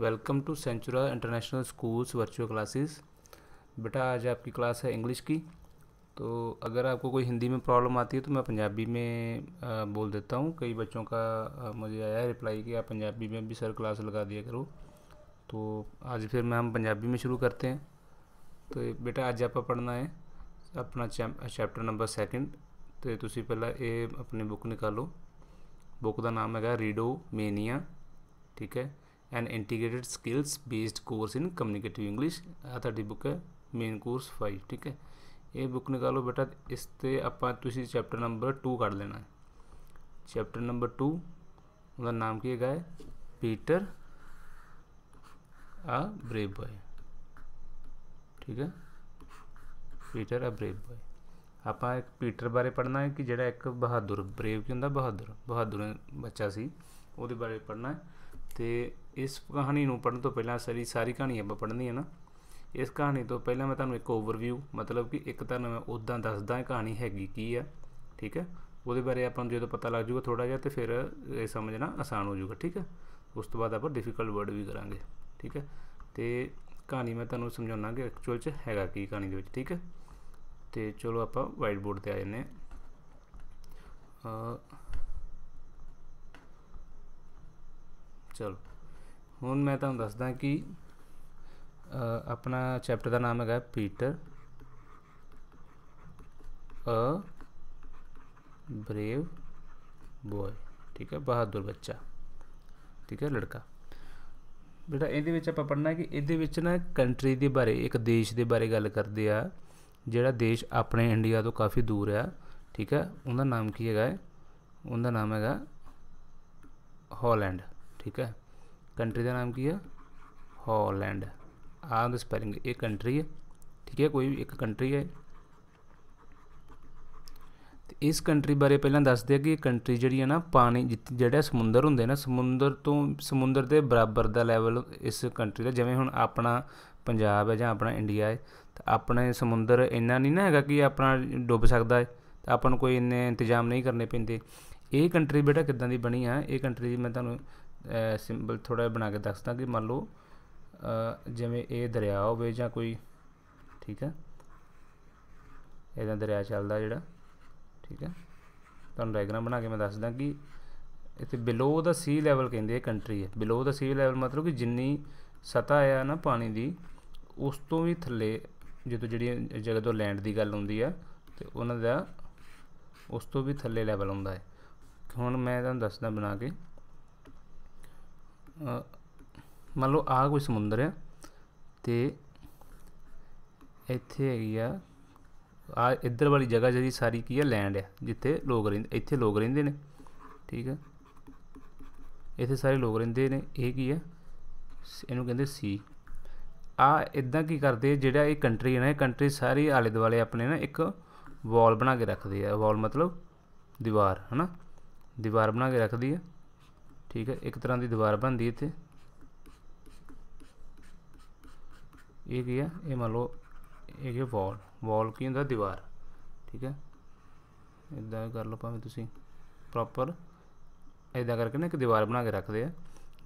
Welcome to Centura international schools virtual classes बेटा आज आपकी क्लास है इंग्लिश की तो अगर आपको कोई हिंदी में प्रॉब्लम आती है तो मैं पंजाबी में आ, बोल देता हूँ कई बच्चों का आ, मुझे आया है रिप्लाई कि आप पंजाबी में भी सर क्लास लगा दिया करो तो आज फिर मैं हम पंजाबी में शुरू करते हैं तो बेटा अज आप पढ़ना है अपना चैप्टर नंबर सैकेंड तो तुम पहला ये अपनी बुक निकालो बुक का नाम है रीडो मेनिया ठीक है and integrated skills based course in communicative english ਤੁਹਾਡੀ ਬੁੱਕ ਹੈ ਮੇਨ ਕੋਰਸ 5 ਠੀਕ ਹੈ ਇਹ ਬੁੱਕ ਨਿਕਾਲੋ ਬੇਟਾ ਇਸ ਤੇ ਆਪਾਂ ਤੁਸੀਂ ਚੈਪਟਰ ਨੰਬਰ 2 ਕੱਢ ਲੈਣਾ ਚੈਪਟਰ ਨੰਬਰ 2 ਉਹਦਾ ਨਾਮ ਕੀ ਹੈਗਾ ਹੈ ਪੀਟਰ ਆ ਬ੍ਰੇਵ ਬॉय ਠੀਕ ਹੈ ਪੀਟਰ ਆ ਬ੍ਰੇਵ ਬॉय ਆਪਾਂ ਇੱਕ ਪੀਟਰ ਬਾਰੇ ਪੜ੍ਹਨਾ ਹੈ ਕਿ ਜਿਹੜਾ ਇੱਕ ਬਹਾਦਰ ਬ੍ਰੇਵ ਕੀ ਹੁੰਦਾ ਬਹਾਦਰ ਬਹਾਦਰ ਬੱਚਾ ਸੀ ਉਹਦੇ ਬਾਰੇ ਪੜ੍ਹਨਾ ਹੈ ਤੇ ਇਸ ਕਹਾਣੀ ਨੂੰ ਪੜਨ ਤੋਂ ਪਹਿਲਾਂ ਸਾਰੀ ਸਾਰੀ ਕਹਾਣੀ ਆਪਾਂ ਪੜ੍ਹਨੀ ਹੈ ਨਾ ਇਸ ਕਹਾਣੀ ਤੋਂ ਪਹਿਲਾਂ ਮੈਂ ਤੁਹਾਨੂੰ ਇੱਕ ਓਵਰਵਿਊ ਮਤਲਬ ਕਿ ਇੱਕ ਤਾਂ ਮੈਂ ਉਦਾਂ ਦੱਸਦਾ ਕਹਾਣੀ ਹੈਗੀ ਕੀ ਆ ਠੀਕ ਹੈ ਉਹਦੇ ਬਾਰੇ ਆਪਾਂ ਨੂੰ ਜਦੋਂ ਪਤਾ ਲੱਗ ਜੂਗਾ ਥੋੜਾ ਜਿਹਾ ਤੇ ਫਿਰ ਇਹ ਸਮਝਣਾ ਆਸਾਨ ਹੋ ਜੂਗਾ ਠੀਕ ਹੈ ਉਸ ਤੋਂ ਬਾਅਦ ਆਪਾਂ ਡਿਫਿਕਲਟ ਵਰਡ ਵੀ ਕਰਾਂਗੇ ਠੀਕ ਹੈ ਤੇ ਕਹਾਣੀ ਮੈਂ ਤੁਹਾਨੂੰ ਸਮਝਾਉਣਾ ਕਿ ਐਕਚੁਅਲ 'ਚ ਹੈਗਾ ਕੀ ਕਹਾਣੀ ਦੇ ਵਿੱਚ ਠੀਕ ਹੈ ਤੇ ਚਲੋ ਆਪਾਂ ਵਾਈਟ ਬੋਰਡ ਤੇ ਆ ਜੰਨੇ ਆ ਚਲੋ ਹੁਣ ਮੈਂ ਤੁਹਾਨੂੰ ਦੱਸਦਾ ਕਿ ਆਪਣਾ ਚੈਪਟਰ ਦਾ ਨਾਮ ਹੈਗਾ ਪੀਟਰ ਅ ਬਰੇਵ ਬੋਏ ਠੀਕ ਹੈ ਬਹਾਦਰ ਬੱਚਾ ਠੀਕ ਹੈ ਲੜਕਾ ਬੇਟਾ ਇਹਦੇ ਵਿੱਚ ਆਪਾਂ ਪੜਨਾ ਕਿ ਇਹਦੇ ਵਿੱਚ ਨਾ ਕੰਟਰੀ ਦੇ ਬਾਰੇ ਇੱਕ ਦੇਸ਼ ਦੇ ਬਾਰੇ ਗੱਲ ਕਰਦੇ ਆ ਜਿਹੜਾ ਦੇਸ਼ ਆਪਣੇ ਇੰਡੀਆ ਤੋਂ ਕਾਫੀ ਦੂਰ ਆ ਠੀਕ ਹੈ ਉਹਦਾ ਨਾਮ ਕੀ ਹੈਗਾ ਉਹਦਾ ਨਾਮ ਹੈਗਾ ਹਾਲੈਂਡ ਠੀਕ ਹੈ ਕੰਟਰੀ ਦਾ ਨਾਮ ਕੀ ਹੈ ਹਾਲੈਂਡ ਆਹ ਦਾ ਸਪੈਲਿੰਗ ਇਹ ਕੰਟਰੀ ਹੈ ਠੀਕ ਹੈ ਕੋਈ ਇੱਕ ਕੰਟਰੀ ਹੈ ਤੇ ਇਸ ਕੰਟਰੀ ਬਾਰੇ ਪਹਿਲਾਂ ਦੱਸਦੇ ਆ ਕਿ ਇਹ ਕੰਟਰੀ ਜਿਹੜੀ ਹੈ ਨਾ ਪਾਣੀ ਜਿਹੜਾ ਸਮੁੰਦਰ ਹੁੰਦੇ ਨਾ ਸਮੁੰਦਰ ਤੋਂ ਸਮੁੰਦਰ ਦੇ ਬਰਾਬਰ ਦਾ ਲੈਵਲ ਇਸ ਕੰਟਰੀ ਦਾ ਜਿਵੇਂ ਹੁਣ ਆਪਣਾ ਪੰਜਾਬ ਹੈ ਜਾਂ ਆਪਣਾ ਇੰਡੀਆ ਹੈ ਤਾਂ ਆਪਣੇ ਸਮੁੰਦਰ ਇੰਨਾ ਨਹੀਂ ਨਾ ਹੈਗਾ ਕਿ ਆਪਣਾ ਡੁੱਬ ਸਕਦਾ ਹੈ ਤਾਂ ਆਪਾਂ ਨੂੰ ਕੋਈ ਇੰਨੇ ਇੰਤਜ਼ਾਮ ਨਹੀਂ ਕਰਨੇ ਪੈਂਦੇ ਇਹ ਕੰਟਰੀ ਬੇਟਾ ਕਿੱਦਾਂ ਦੀ ਬਣੀ ਆ ਇਹ ਕੰਟਰੀ ਮੈਂ ਤੁਹਾਨੂੰ ਸਿੰਬਲ ਥੋੜਾ ਬਣਾ ਕੇ ਦੱਸਦਾ ਕਿ ਮੰਨ ਲਓ ਜਿਵੇਂ ਇਹ ਦਰਿਆ ਹੋਵੇ ਜਾਂ ਕੋਈ ਠੀਕ ਹੈ ਇਹਦਾ ਦਰਿਆ ਚੱਲਦਾ ਜਿਹੜਾ ਠੀਕ ਹੈ ਤੁਹਾਨੂੰ ਡਾਇਗਰਾਮ ਬਣਾ ਕੇ ਮੈਂ ਦੱਸਦਾ ਕਿ ਇੱਥੇ ਬਿਲੋ ਦਾ ਸੀ ਲੈਵਲ ਕਹਿੰਦੇ ਇਹ ਕੰਟਰੀ ਹੈ ਬਿਲੋ ਦਾ ਸੀ ਲੈਵਲ ਮਤਲਬ ਕਿ ਜਿੰਨੀ ਸਤਾ ਆ ਨਾ ਪਾਣੀ ਦੀ ਉਸ ਤੋਂ ਵੀ ਥੱਲੇ ਜਦੋਂ ਜਿਹੜੀ ਜਗ੍ਹਾ ਤੋਂ ਲੈਂਡ ਦੀ ਗੱਲ ਹੁੰਦੀ ਆ ਤੇ ਉਹਨਾਂ ਦਾ ਉਸ ਤੋਂ ਵੀ ਥੱਲੇ ਲੈਵਲ ਹੁੰਦਾ ਹੈ ਹੁਣ ਮੈਂ ਤੁਹਾਨੂੰ ਦੱਸਦਾ ਬਣਾ ਕੇ ਮੰਨ ਲਓ ਆ ਕੋਈ ਸਮੁੰਦਰ ਹੈ ਤੇ ਇੱਥੇ ਹੈਗੀ ਆ ਆ ਇੱਧਰ ਵਾਲੀ ਜਗ੍ਹਾ ਜਿਹੜੀ ਸਾਰੀ ਕੀ ਹੈ ਲੈਂਡ ਹੈ ਜਿੱਥੇ ਲੋਕ ਰਹਿੰਦੇ ਇੱਥੇ ਲੋਕ ਰਹਿੰਦੇ ਨੇ ਠੀਕ ਹੈ ਇੱਥੇ ਸਾਰੇ ਲੋਕ ਰਹਿੰਦੇ ਨੇ ਇਹ ਕੀ ਹੈ ਇਹਨੂੰ ਕਹਿੰਦੇ ਸੀ ਆ ਇਦਾਂ ਕੀ ਕਰਦੇ ਜਿਹੜਾ ਇਹ ਕੰਟਰੀ ਹੈ ਨਾ ਇਹ ਕੰਟਰੀ ਸਾਰੀ ਆਲੇ ਦੁਆਲੇ ਆਪਣੇ ਨਾ ਇੱਕ ਵਾਲ ਬਣਾ ਕੇ ਰੱਖਦੇ ਆ ਵਾਲ ਮਤਲਬ ਦੀਵਾਰ ਹਨਾ ਦੀਵਾਰ ਬਣਾ ਕੇ ਰੱਖਦੀ ਹੈ ਠੀਕ ਹੈ ਇੱਕ ਤਰ੍ਹਾਂ ਦੀ ਦੀਵਾਰ ਬਣਦੀ ਇੱਥੇ ਇਹ ਕੀ ਹੈ ਇਹ ਮੰਨ ਲਓ ਇਹ ਹੈ ਵਾਲ ਵਾਲ ਕੀ ਹੁੰਦਾ ਦੀਵਾਰ ਠੀਕ ਹੈ ਇਦਾਂ ਕਰ ਲਓ ਭਾਵੇਂ ਤੁਸੀਂ ਪ੍ਰੋਪਰ ਇਦਾਂ ਕਰਕੇ ਨਾ ਇੱਕ ਦੀਵਾਰ ਬਣਾ ਕੇ ਰੱਖਦੇ ਆ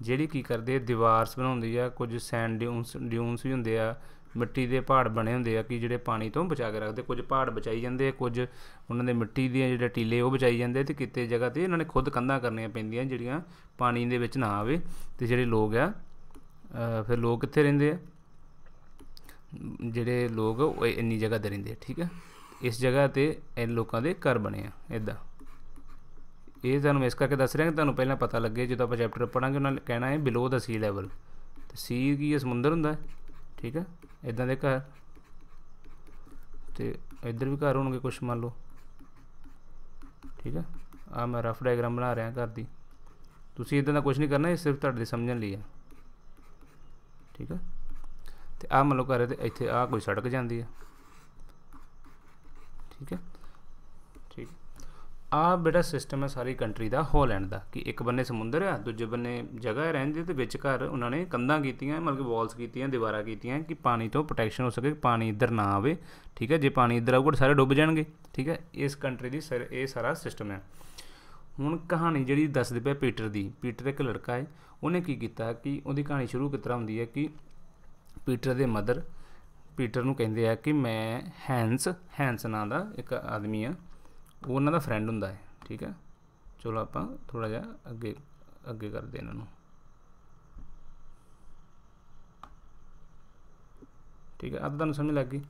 ਜਿਹੜੀ ਕੀ ਕਰਦੇ ਆ ਦੀਵਾਰਸ ਬਣਾਉਂਦੀ ਆ ਕੁਝ ਸੈਂਡ ਡਿਊਨਸ ਡਿਊਨਸ ਵੀ ਹੁੰਦੇ ਆ ਮਿੱਟੀ ਦੇ ਪਹਾੜ ਬਣੇ ਹੁੰਦੇ ਆ ਕਿ ਜਿਹੜੇ ਪਾਣੀ ਤੋਂ ਬਚਾ ਕੇ ਰੱਖਦੇ ਕੁਝ ਪਹਾੜ ਬਚਾਈ ਜਾਂਦੇ ਕੁਝ ਉਹਨਾਂ ਦੇ ਮਿੱਟੀ ਦੀਆਂ ਜਿਹੜੇ ਟੀਲੇ ਉਹ ਬਚਾਈ ਜਾਂਦੇ ਤੇ ਕਿਤੇ ਜਗ੍ਹਾ ਤੇ ਇਹਨਾਂ ਨੇ ਖੁਦ ਕੰਧਾਂ ਕਰਨੀਆਂ ਪੈਂਦੀਆਂ ਜਿਹੜੀਆਂ ਪਾਣੀ ਦੇ ਵਿੱਚ ਨਾ ਆਵੇ ਤੇ ਜਿਹੜੇ ਲੋਕ ਆ ਫਿਰ ਲੋਕ ਕਿੱਥੇ ਰਹਿੰਦੇ ਆ ਜਿਹੜੇ ਲੋਕ ਉਹ ਇੰਨੀ ਜਗ੍ਹਾ ਤੇ ਰਹਿੰਦੇ ਆ ਠੀਕ ਆ ਇਸ ਜਗ੍ਹਾ ਤੇ ਇਹ ਲੋਕਾਂ ਦੇ ਘਰ ਬਣੇ ਆ ਇਦਾਂ ਇਹ ਤੁਹਾਨੂੰ ਇਸ ਕਰਕੇ ਦੱਸ ਰਿਹਾ ਕਿ ਤੁਹਾਨੂੰ ਪਹਿਲਾਂ ਪਤਾ ਲੱਗੇ ਜਦੋਂ ਆਪਾਂ ਚੈਪਟਰ ਪੜਾਂਗੇ ਉਹਨਾਂ ਨੇ ਕਹਿਣਾ ਹੈ ਬਿਲੋ ਦਾ ਸੀ ਲੈਵਲ ਤੇ ਸੀ ਕੀ ਇਹ ਸਮੁੰਦਰ ਹੁੰਦਾ ਠੀਕ ਹੈ ਇਦਾਂ ਦੇ ਘਰ ਤੇ ਇੱਧਰ ਵੀ ਘਰ ਹੋਣਗੇ ਕੁਝ ਮੰਨ ਲਓ ਠੀਕ ਹੈ ਆ ਮੈਂ ਰਫ ਡਾਇਗ੍ਰਾਮ ਬਣਾ ਰਿਹਾ ਘਰ ਦੀ ਤੁਸੀਂ ਇਦਾਂ ਦਾ ਕੁਝ ਨਹੀਂ ਕਰਨਾ ਇਹ ਸਿਰਫ ਤੁਹਾਡੇ ਸਮਝਣ ਲਈ ਹੈ ਠੀਕ ਹੈ ਤੇ ਆ ਮੰਨ ਲਓ ਘਰ ਤੇ ਇੱਥੇ ਆ ਕੋਈ ਸੜਕ ਜਾਂਦੀ ਹੈ ਠੀਕ ਹੈ ਆ ਬੇਟਾ ਸਿਸਟਮ ਹੈ ਸਾਰੀ ਕੰਟਰੀ ਦਾ ਹੌਲੈਂਡ ਦਾ ਕਿ ਇੱਕ ਬੰਨੇ ਸਮੁੰਦਰ ਆ ਦੂਜੇ ਬੰਨੇ ਜਗ੍ਹਾ ਹੈ ਰਹਿੰਦੀ ਤੇ ਵਿੱਚ ਘਰ ਉਹਨਾਂ ਨੇ ਕੰਧਾਂ ਕੀਤੀਆਂ ਮਤਲਬ ਕਿ ਵਾਲਸ ਕੀਤੀਆਂ ਦੀਵਾਰਾਂ ਕੀਤੀਆਂ ਕਿ ਪਾਣੀ ਤੋਂ ਪ੍ਰੋਟੈਕਸ਼ਨ ਹੋ ਸਕੇ ਪਾਣੀ ਇੱਧਰ ਨਾ ਆਵੇ ਠੀਕ ਹੈ ਜੇ ਪਾਣੀ ਇੱਧਰ ਆਊਗਾ ਸਾਰੇ ਡੁੱਬ ਜਾਣਗੇ ਠੀਕ ਹੈ ਇਸ ਕੰਟਰੀ ਦੀ ਇਹ ਸਾਰਾ ਸਿਸਟਮ ਹੈ ਹੁਣ ਕਹਾਣੀ ਜਿਹੜੀ ਦੱਸਦੇ ਪਿਆ ਪੀਟਰ ਦੀ ਪੀਟਰ ਇੱਕ ਲੜਕਾ ਹੈ ਉਹਨੇ ਕੀ ਕੀਤਾ ਕਿ ਉਹਦੀ ਕਹਾਣੀ ਸ਼ੁਰੂ ਕਿਤਰਾ ਹੁੰਦੀ ਹੈ ਕਿ ਪੀਟਰ ਦੇ ਮਦਰ ਪੀਟਰ ਨੂੰ ਕਹਿੰਦੇ ਆ ਕਿ ਮੈਂ ਹੈਂਸ ਹੈਂਸ ਨਾਂ ਦਾ ਇੱਕ ਆਦਮੀ ਆ ਉਹ ਉਹਨਾਂ ਦਾ ਫਰੈਂਡ ਹੁੰਦਾ ਹੈ ਠੀਕ ਹੈ ਚਲੋ ਆਪਾਂ ਥੋੜਾ ਜਿਹਾ ਅੱਗੇ ਅੱਗੇ ਕਰਦੇ ਇਹਨਾਂ ਨੂੰ ਠੀਕ ਹੈ ਅੱਜ ਤੁਹਾਨੂੰ ਸਮਝ ਲੱਗ ਗਈ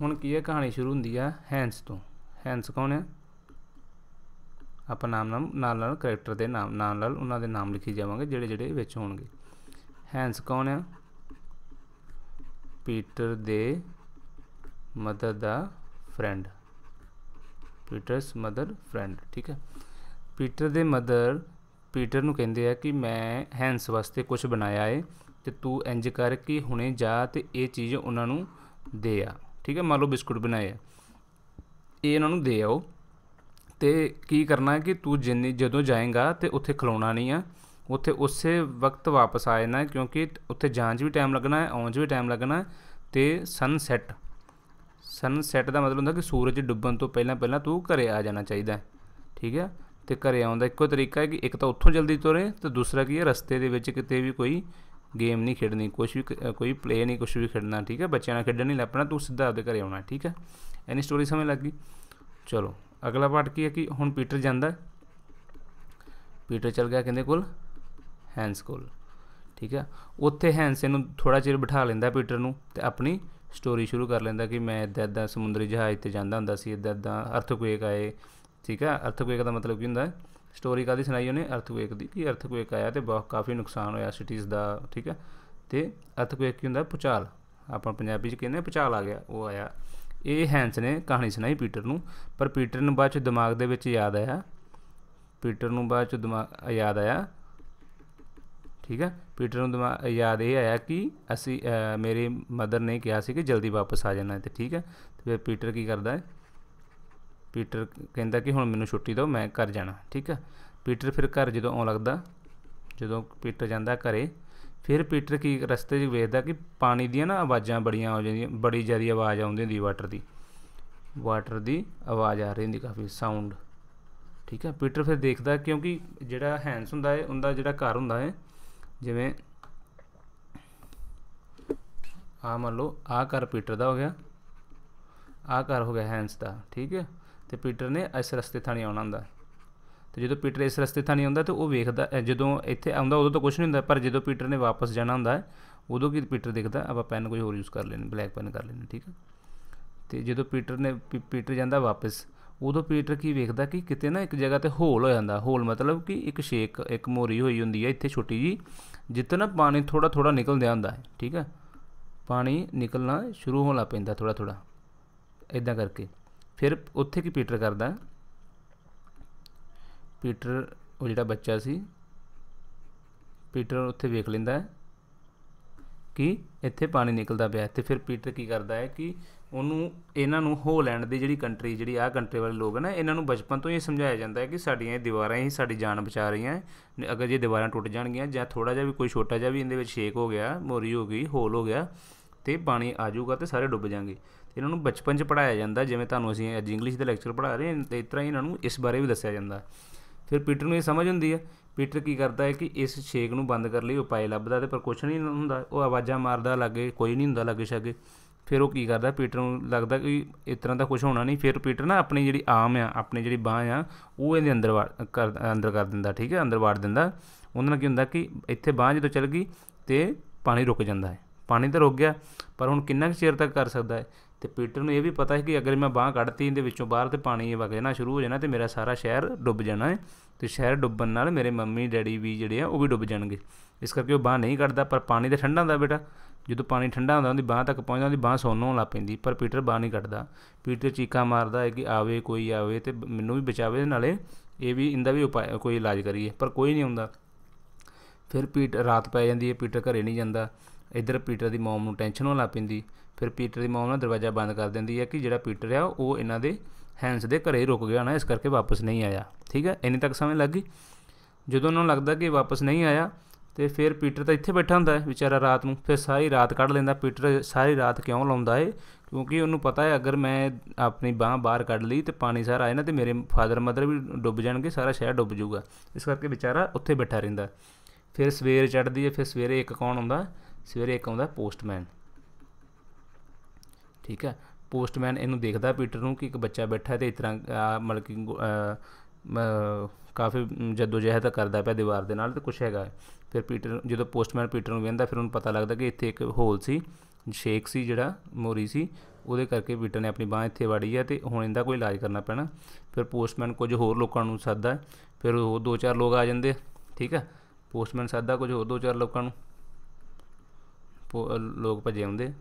ਹੁਣ ਕੀ ਹੈ ਕਹਾਣੀ ਸ਼ੁਰੂ ਹੁੰਦੀ ਆ ਹੈਂਸ ਤੋਂ ਹੈਂਸ ਕੌਣ ਹੈ ਆਪਾਂ ਨਾਮ ਨਾਮ ਨਾਲ ਨਾਲ ਕੈਰੈਕਟਰ ਦੇ ਨਾਮ ਨਾਲ ਨਾਲ ਉਹਨਾਂ ਦੇ ਨਾਮ ਲਿਖੀ ਜਾਵਾਂਗੇ ਜਿਹੜੇ ਜਿਹੜੇ ਵਿੱਚ ਹੋਣਗੇ ਹੈਂਸ ਕੌਣ ਹੈ ਪੀਟਰ ਦੇ ਮਦਰ ਦਾ ਫਰੈਂਡ ਪੀਟਰਸ ਮਦਰ ਫਰੈਂਡ ਠੀਕ ਹੈ ਪੀਟਰ ਦੇ ਮਦਰ ਪੀਟਰ ਨੂੰ ਕਹਿੰਦੇ ਆ ਕਿ ਮੈਂ ਹੈਂਸ ਵਾਸਤੇ ਕੁਝ ਬਣਾਇਆ ਏ ਤੇ ਤੂੰ ਇੰਜ ਕਰ ਕਿ ਹੁਣੇ ਜਾ ਤੇ ਇਹ ਚੀਜ਼ ਉਹਨਾਂ ਨੂੰ ਦੇ ਆ ਠੀਕ ਹੈ ਮੰਨ ਲਓ ਬਿਸਕੁਟ ਬਣਾਏ ਇਹ ਇਹਨਾਂ ਨੂੰ ਦੇ ਆਓ ਤੇ ਕੀ ਕਰਨਾ ਹੈ ਕਿ ਤੂੰ ਜਿੰਨੀ ਜਦੋਂ ਜਾਏਗਾ ਤੇ ਉੱਥੇ ਖਲੋਣਾ ਨਹੀਂ ਆ ਉੱਥੇ ਉਸੇ ਵਕਤ ਵਾਪਸ ਆ ਜਾਣਾ ਕਿਉਂਕਿ ਉੱਥੇ ਜਾਂਚ ਵੀ ਟਾਈਮ ਲੱਗਣਾ ਹੈ ਆਉਣ 'ਚ ਵੀ ਟਾਈਮ ਲੱਗਣਾ ਤੇ ਸਨਸੈਟ ਸਨਸੈਟ ਦਾ ਮਤਲਬ ਹੁੰਦਾ ਕਿ ਸੂਰਜ ਡੁੱਬਣ ਤੋਂ ਪਹਿਲਾਂ ਪਹਿਲਾਂ ਤੂੰ ਘਰੇ ਆ ਜਾਣਾ ਚਾਹੀਦਾ ਠੀਕ ਹੈ ਤੇ ਘਰੇ ਆਉਣ ਦਾ ਇੱਕੋ ਤਰੀਕਾ ਹੈ ਕਿ ਇੱਕ ਤਾਂ ਉੱਥੋਂ ਜਲਦੀ ਤੁਰੇ ਤੇ ਦੂਸਰਾ ਕੀ ਹੈ ਰਸਤੇ ਦੇ ਵਿੱਚ ਕਿਤੇ ਵੀ ਕੋਈ ਗੇਮ ਨਹੀਂ ਖੇਡਣੀ ਕੁਝ ਵੀ ਕੋਈ ਪਲੇ ਨਹੀਂ ਕੁਝ ਵੀ ਖੇਡਣਾ ਠੀਕ ਹੈ ਬੱਚਿਆਂ ਨਾਲ ਖੇਡਣ ਨਹੀਂ ਲੱਪਣਾ ਤੂੰ ਸਿੱਧਾ ਆਪਦੇ ਘਰੇ ਆਉਣਾ ਠੀਕ ਹੈ ਐਨੀ ਸਟੋਰੀ ਸਮਝ ਲੱਗ ਗਈ ਚਲੋ ਅਗਲਾ ਪਾਰਟ ਕੀ ਹੈ ਕਿ ਹੁਣ ਪੀਟਰ ਜਾਂਦਾ ਪੀਟਰ ਚਲ ਗਿਆ ਕਹਿੰਦੇ ਕੋਲ ਹੈਂਸ ਕੋਲ ਠੀਕ ਹੈ ਉੱਥੇ ਹੈਂਸ ਇਹਨੂੰ ਥੋੜਾ ਚਿਰ ਬਿਠਾ ਲੈਂਦਾ ਪੀਟਰ ਨੂੰ ਤੇ ਆਪਣੀ ਸਟੋਰੀ ਸ਼ੁਰੂ ਕਰ ਲੈਂਦਾ ਕਿ ਮੈਂ ਇਦਾਂ ਇਦਾਂ ਸਮੁੰਦਰੀ ਜਹਾਜ਼ ਤੇ ਜਾਂਦਾ ਹੁੰਦਾ ਸੀ ਇਦਾਂ ਇਦਾਂ ਅਰਥਕੁਏਕ ਆਏ ਠੀਕ ਆ ਅਰਥਕੁਏਕ ਦਾ ਮਤਲਬ ਕੀ ਹੁੰਦਾ ਸਟੋਰੀ ਕਾਦੀ ਸੁਣਾਈ ਉਹਨੇ ਅਰਥਕੁਏਕ ਦੀ ਕਿ ਅਰਥਕੁਏਕ ਆਇਆ ਤੇ ਬਹੁਤ ਕਾਫੀ ਨੁਕਸਾਨ ਹੋਇਆ ਸਿਟੀਜ਼ ਦਾ ਠੀਕ ਆ ਤੇ ਅਰਥਕੁਏਕ ਕੀ ਹੁੰਦਾ ਪੁਚਾਲ ਆਪਾਂ ਪੰਜਾਬੀ ਚ ਕਹਿੰਦੇ ਪੁਚਾਲ ਆ ਗਿਆ ਉਹ ਆਇਆ ਇਹ ਹੈਂਸ ਨੇ ਕਹਾਣੀ ਸੁਣਾਈ ਪੀਟਰ ਨੂੰ ਪਰ ਪੀਟਰ ਨੂੰ ਬਾਅਦ ਚ ਦਿਮਾਗ ਦੇ ਵਿੱਚ ਯਾਦ ਆਇਆ ਪੀਟਰ ਨੂੰ ਬਾਅਦ ਚ ਦਿਮਾਗ ਯਾਦ ਆਇਆ ਠੀਕ ਹੈ ਪੀਟਰ ਨੂੰ ਯਾਦ ਇਹ ਆਇਆ ਕਿ ਅਸੀਂ ਮੇਰੇ ਮਦਰ ਨੇ ਕਿਹਾ ਸੀ ਕਿ ਜਲਦੀ ਵਾਪਸ ਆ ਜਾਣਾ ਤੇ ਠੀਕ ਹੈ ਫਿਰ ਪੀਟਰ ਕੀ ਕਰਦਾ ਹੈ ਪੀਟਰ ਕਹਿੰਦਾ ਕਿ ਹੁਣ ਮੈਨੂੰ ਛੁੱਟੀ ਦਿਓ ਮੈਂ ਘਰ ਜਾਣਾ ਠੀਕ ਹੈ ਪੀਟਰ ਫਿਰ ਘਰ ਜਦੋਂ ਆਉਣ ਲੱਗਦਾ ਜਦੋਂ ਪੀਟਰ ਜਾਂਦਾ ਘਰੇ ਫਿਰ ਪੀਟਰ ਕੀ ਰਸਤੇ 'ਚ ਵੇਖਦਾ ਕਿ ਪਾਣੀ ਦੀਆਂ ਨਾ ਆਵਾਜ਼ਾਂ ਬੜੀਆਂ ਹੋ ਜਾਂਦੀਆਂ ਬੜੀ ਜ਼ਿਆਦੀ ਆਵਾਜ਼ ਆਉਂਦੀ ਹੁੰਦੀ ਵਾਟਰ ਦੀ ਵਾਟਰ ਦੀ ਆਵਾਜ਼ ਆ ਰਹੀ ਹੁੰਦੀ ਕਾਫੀ ਸਾਊਂਡ ਠੀਕ ਹੈ ਪੀਟਰ ਫਿਰ ਦੇਖਦਾ ਕਿਉਂਕਿ ਜਿਹੜਾ ਹੈਂਸ ਹੁੰਦਾ ਹੈ ਉਹਦਾ ਜਿਹੜਾ ਘਰ ਹੁੰਦਾ ਹੈ ਜਿਵੇਂ ਆ ਮੰਨ ਲਓ ਆ ਪੀਟਰ ਦਾ ਹੋ ਗਿਆ ਆ ਹੋ ਗਿਆ ਹੈਂਸ ਦਾ ਠੀਕ ਹੈ ਤੇ ਪੀਟਰ ਨੇ ਇਸ ਰਸਤੇ ਥਾਣੀ ਆਉਣਾ ਹੁੰਦਾ ਤੇ ਜਦੋਂ ਪੀਟਰ ਇਸ ਰਸਤੇ ਥਾਣੀ ਆਉਂਦਾ ਤੇ ਉਹ ਵੇਖਦਾ ਜਦੋਂ ਇੱਥੇ ਆਉਂਦਾ ਉਦੋਂ ਤਾਂ ਕੁਝ ਨਹੀਂ ਹੁੰਦਾ ਪਰ ਜਦੋਂ ਪੀਟਰ ਨੇ ਵਾਪਸ ਜਾਣਾ ਹੁੰਦਾ ਉਦੋਂ ਕੀ ਪੀਟਰ ਦੇਖਦਾ ਆਪਾਂ ਪੈਨ ਕੋਈ ਹੋਰ ਯੂਜ਼ ਕਰ ਲੈਣੇ ਬਲੈਕ ਪੈਨ ਕਰ ਲੈਣੇ ਠੀਕ ਹੈ ਤੇ ਜਦੋਂ ਪੀਟਰ ਨੇ ਪੀਟਰ ਜਾਂਦਾ ਵਾਪਸ ਉਦੋਂ ਪੀਟਰ ਕੀ ਵੇਖਦਾ ਕਿ ਕਿਤੇ ਨਾ ਇੱਕ ਜਗ੍ਹਾ ਤੇ ਹੋਲ ਹੋ ਜਾਂਦਾ ਹੋਲ ਮਤਲਬ ਕਿ ਇੱਕ ਸ਼ੇਕ ਇੱਕ ਮੋਰੀ ਹੋਈ ਹੁੰਦੀ ਹੈ ਇੱਥੇ ਛੋਟੀ ਜੀ ਜਿੱਥੇ ਨਾ ਪਾਣੀ ਥੋੜਾ ਥੋੜਾ ਨਿਕਲਦਿਆ ਹੁੰਦਾ ਹੈ ਠੀਕ ਹੈ ਪਾਣੀ ਨਿਕਲਣਾ ਸ਼ੁਰੂ ਹੋਣ ਲੱਗ ਪੈਂਦਾ ਥੋੜਾ ਥੋੜਾ ਇਦਾਂ ਕਰਕੇ ਫਿਰ ਉੱਥੇ ਕੀ ਪੀਟਰ ਕਰਦਾ ਪੀਟਰ ਉਹ ਜਿਹੜਾ ਬੱਚਾ ਸੀ ਪੀਟਰ ਉੱਥੇ ਵੇਖ ਲੈਂਦਾ ਕਿ ਇੱਥੇ ਪਾਣੀ ਨਿਕਲਦਾ ਪਿਆ ਤੇ ਫਿਰ ਪੀਟਰ ਕੀ ਕਰਦਾ ਹੈ ਕਿ ਉਹਨੂੰ ਇਹਨਾਂ ਨੂੰ ਹੋਲੈਂਡ ਦੀ ਜਿਹੜੀ ਕੰਟਰੀ ਜਿਹੜੀ ਆ ਕੰਟਰੀ ਵਾਲੇ ਲੋਕ ਨੇ ਇਹਨਾਂ ਨੂੰ ਬਚਪਨ ਤੋਂ ਹੀ ਸਮਝਾਇਆ ਜਾਂਦਾ ਹੈ ਕਿ ਸਾਡੀਆਂ ਇਹ ਦੀਵਾਰਾਂ ਹੀ ਸਾਡੀ ਜਾਨ ਬਚਾ ਰਹੀਆਂ ਨੇ ਅਗਰ ਜੇ ਦੀਵਾਰਾਂ ਟੁੱਟ ਜਾਣਗੀਆਂ ਜਾਂ ਥੋੜਾ ਜਿਹਾ ਵੀ ਕੋਈ ਛੋਟਾ ਜਿਹਾ ਵੀ ਇਹਦੇ ਵਿੱਚ ਛੇਕ ਹੋ ਗਿਆ ਮੋਰੀ ਹੋ ਗਈ ਹੋਲ ਹੋ ਗਿਆ ਤੇ ਪਾਣੀ ਆ ਜਾਊਗਾ ਤੇ ਸਾਰੇ ਡੁੱਬ ਜਾਣਗੇ ਇਹਨਾਂ ਨੂੰ ਬਚਪਨ 'ਚ ਪੜਾਇਆ ਜਾਂਦਾ ਜਿਵੇਂ ਤੁਹਾਨੂੰ ਅਸੀਂ ਅੱਜ ਇੰਗਲਿਸ਼ ਦੇ ਲੈਕਚਰ ਪੜ੍ਹਾ ਰਹੇ ਹਾਂ ਤੇ ਇਤਰਾ ਹੀ ਇਹਨਾਂ ਨੂੰ ਇਸ ਬਾਰੇ ਵੀ ਦੱਸਿਆ ਜਾਂਦਾ ਫਿਰ ਪੀਟਰ ਨੂੰ ਇਹ ਸਮਝ ਹੁੰਦੀ ਹੈ ਪੀਟਰ ਕੀ ਕਰਦਾ ਹੈ ਕਿ ਇਸ ਛੇਕ ਨੂੰ ਬੰਦ ਕਰਨ ਲਈ ਉਪਾਏ ਲੱਭਦਾ ਤੇ ਪਰ ਕੁਝ ਨਹੀਂ ਹੁੰਦਾ ਉਹ ਆਵਾਜ਼ਾਂ ਮਾਰਦਾ ਲੱਗੇ ਕੋਈ ਨਹੀਂ ਹੁੰਦਾ ਲੱਗੇ ਛਾਗੇ ਫਿਰ ਉਹ ਕੀ ਕਰਦਾ ਪੀਟਰ ਨੂੰ ਲੱਗਦਾ ਕਿ ਇਸ ਤਰ੍ਹਾਂ ਦਾ ਕੁਝ ਹੋਣਾ ਨਹੀਂ ਫਿਰ ਪੀਟਰ ਨਾ ਆਪਣੀ ਜਿਹੜੀ ਆਮ ਆ ਆਪਣੀ ਜਿਹੜੀ ਬਾਹ ਆ ਉਹ ਇਹਦੇ ਅੰਦਰ ਕਰ ਅੰਦਰ ਕਰ ਦਿੰਦਾ ਠੀਕ ਹੈ ਅੰਦਰ ਵਾੜ ਦਿੰਦਾ ਉਹਨਾਂ ਨਾਲ ਕੀ ਹੁੰਦਾ ਕਿ ਇੱਥੇ ਬਾਹ ਜਦੋਂ ਚੱਲ ਗਈ ਤੇ ਪਾਣੀ ਰੁਕ ਜਾਂਦਾ ਹੈ ਪਾਣੀ ਤਾਂ ਰੁਕ ਗਿਆ ਪਰ ਹੁਣ ਕਿੰਨਾ ਕੁ ਚਿਰ ਤੱਕ ਕਰ ਸਕਦਾ ਹੈ ਤੇ ਪੀਟਰ ਨੂੰ ਇਹ ਵੀ ਪਤਾ ਹੈ ਕਿ ਅਗਰ ਮੈਂ ਬਾਹ ਕੱਢਤੀ ਇਹਦੇ ਵਿੱਚੋਂ ਬਾਹਰ ਤੇ ਪਾਣੀ ਵਗ ਜਾਣਾ ਸ਼ੁਰੂ ਹੋ ਜਾਣਾ ਤੇ ਮੇਰਾ ਸਾਰਾ ਸ਼ਹਿਰ ਡੁੱਬ ਜਾਣਾ ਹੈ ਤੇ ਸ਼ਹਿਰ ਡੁੱਬਣ ਨਾਲ ਮੇਰੇ ਮੰਮੀ ਡੈਡੀ ਵੀ ਜਿਹੜੇ ਆ ਉਹ ਵੀ ਡੁੱਬ ਜਾਣਗੇ ਇਸ ਕਰਕੇ ਉਹ ਬਾਹ ਨਹੀਂ ਕੱਢਦਾ ਪਰ ਪਾਣੀ ਤਾਂ ਠੰਡਾ ਹੁੰਦਾ ਬੇਟਾ ਜਦੋਂ ਪਾਣੀ ਠੰਡਾ ਹੁੰਦਾ ਉਹਦੀ ਬਾਹ ਤੱਕ ਪਹੁੰਚਦਾ ਉਹਦੀ ਬਾਹ ਸੋਨੋਂ ਲਾ ਪੈਂਦੀ ਪਰ ਪੀਟਰ ਬਾਹ ਨਹੀਂ ਕੱਢਦਾ ਪੀਟਰ ਚੀਕਾ ਮਾਰਦਾ ਹੈ ਕਿ ਆਵੇ ਕੋਈ ਆਵੇ ਤੇ ਮੈਨੂੰ ਵੀ ਬਚਾਵੇ ਨਾਲੇ ਇਹ ਵੀ ਇਹਦਾ ਵੀ ਉਪਾਅ ਕੋਈ ਇਲਾਜ ਕਰੀਏ ਪਰ ਕੋਈ ਨਹੀਂ ਹੁੰਦਾ ਫਿਰ ਪੀਟਰ ਰਾਤ ਪੈ ਜਾਂਦੀ ਹੈ ਪੀਟਰ ਘਰੇ ਨਹੀਂ ਜਾਂਦਾ ਇਧਰ ਪੀਟਰ ਦੀ ਮਮ ਨੂੰ ਟੈਨਸ਼ਨ ਹੋਣ ਲੱਗ ਪੈਂਦੀ ਫਿਰ ਪੀਟਰ ਦੀ ਮਮ ਨਾ ਦਰਵਾਜ਼ਾ ਬੰਦ ਕਰ ਦਿੰਦੀ ਹੈ ਕਿ ਜਿਹੜਾ ਪੀਟਰ ਆ ਉਹ ਇਹਨਾਂ ਦੇ ਹੈਂਸ ਦੇ ਘਰੇ ਰੁਕ ਗਿਆ ਨਾ ਇਸ ਕਰਕੇ ਵਾਪਸ ਨਹੀਂ ਆਇਆ ਠੀਕ ਹੈ ਇੰਨੀ ਤੱਕ ਸਮਝ ਲੱਗ ਗਈ ਜਦੋਂ ਉਹਨਾਂ ਨੂੰ ਲੱਗਦਾ ਕਿ ਵਾਪਸ ਨਹੀਂ ਆਇਆ ਤੇ ਫਿਰ ਪੀਟਰ ਤਾਂ ਇੱਥੇ ਬੈਠਾ ਹੁੰਦਾ ਹੈ ਵਿਚਾਰਾ ਰਾਤ ਨੂੰ ਫਿਰ ਸਾਰੀ ਰਾਤ ਕੱਢ ਲੈਂਦਾ ਪੀਟਰ ਸਾਰੀ ਰਾਤ ਕਿਉਂ ਲਾਉਂਦਾ ਏ ਕਿਉਂਕਿ ਉਹਨੂੰ ਪਤਾ ਹੈ ਅਗਰ ਮੈਂ ਆਪਣੀ ਬਾਹ ਬਾਹਰ ਕੱਢ ਲਈ ਤੇ ਪਾਣੀ ਸਾਰਾ ਆਏ ਨਾ ਤੇ ਮੇਰੇ ਫਾਦਰ ਮਦਰ ਵੀ ਡੁੱਬ ਜਾਣਗੇ ਸਾਰਾ ਸ਼ਹਿਰ ਡੁੱਬ ਜਾਊਗਾ ਇਸ ਕਰਕੇ ਵਿਚਾਰਾ ਉੱਥੇ ਬੈਠਾ ਰਹਿੰਦਾ ਫਿਰ ਸਵੇਰ ਚੜਦੀ ਹੈ ਫਿਰ ਸਵੇਰੇ ਇੱਕ ਕੌਣ ਆਉਂਦਾ ਸਵੇਰੇ ਇੱਕ ਆਉਂਦਾ ਪੋਸਟਮੈਨ ਠੀਕ ਹੈ ਪੋਸਟਮੈਨ ਇਹਨੂੰ ਦੇਖਦਾ ਪੀਟਰ ਨੂੰ ਕਿ ਇੱਕ ਬੱਚਾ ਬੈਠਾ ਤੇ ਇਸ ਤਰ੍ਹਾਂ ਮਤਲਬ ਕਿ ਕਾਫੀ ਜਦੋਜਹਿਦ ਕਰਦਾ ਪਿਆ ਦੀਵਾਰ ਦੇ ਨਾਲ ਤੇ ਕੁਝ ਹੈਗਾ ਫਿਰ ਪੀਟਰ ਜਦੋਂ ਪੋਸਟਮੈਨ ਪੀਟਰ ਨੂੰ ਵੇਂਦਾ ਫਿਰ ਉਹਨੂੰ ਪਤਾ ਲੱਗਦਾ ਕਿ ਇੱਥੇ ਇੱਕ ਹੋਲ ਸੀ ਸ਼ੇਕ ਸੀ ਜਿਹੜਾ ਮੋਰੀ ਸੀ ਉਹਦੇ ਕਰਕੇ ਪੀਟਰ ਨੇ ਆਪਣੀ ਬਾਹ ਇੱਥੇ ਵਾੜੀ ਆ ਤੇ ਹੁਣ ਇਹਦਾ ਕੋਈ ਇਲਾਜ ਕਰਨਾ ਪੈਣਾ ਫਿਰ ਪੋਸਟਮੈਨ ਕੁਝ ਹੋਰ ਲੋਕਾਂ ਨੂੰ ਸੱਦਦਾ ਫਿਰ ਉਹ ਦੋ ਚਾਰ ਲੋਕ ਆ ਜਾਂਦੇ ਠੀਕ ਹੈ ਪੋਸਟਮੈਨ ਸੱਦਦਾ ਕੁਝ ਹੋਰ ਦੋ ਚਾਰ ਲੋਕਾਂ ਨੂੰ ਲੋਕ ਭਜੇ ਆਉਂਦੇ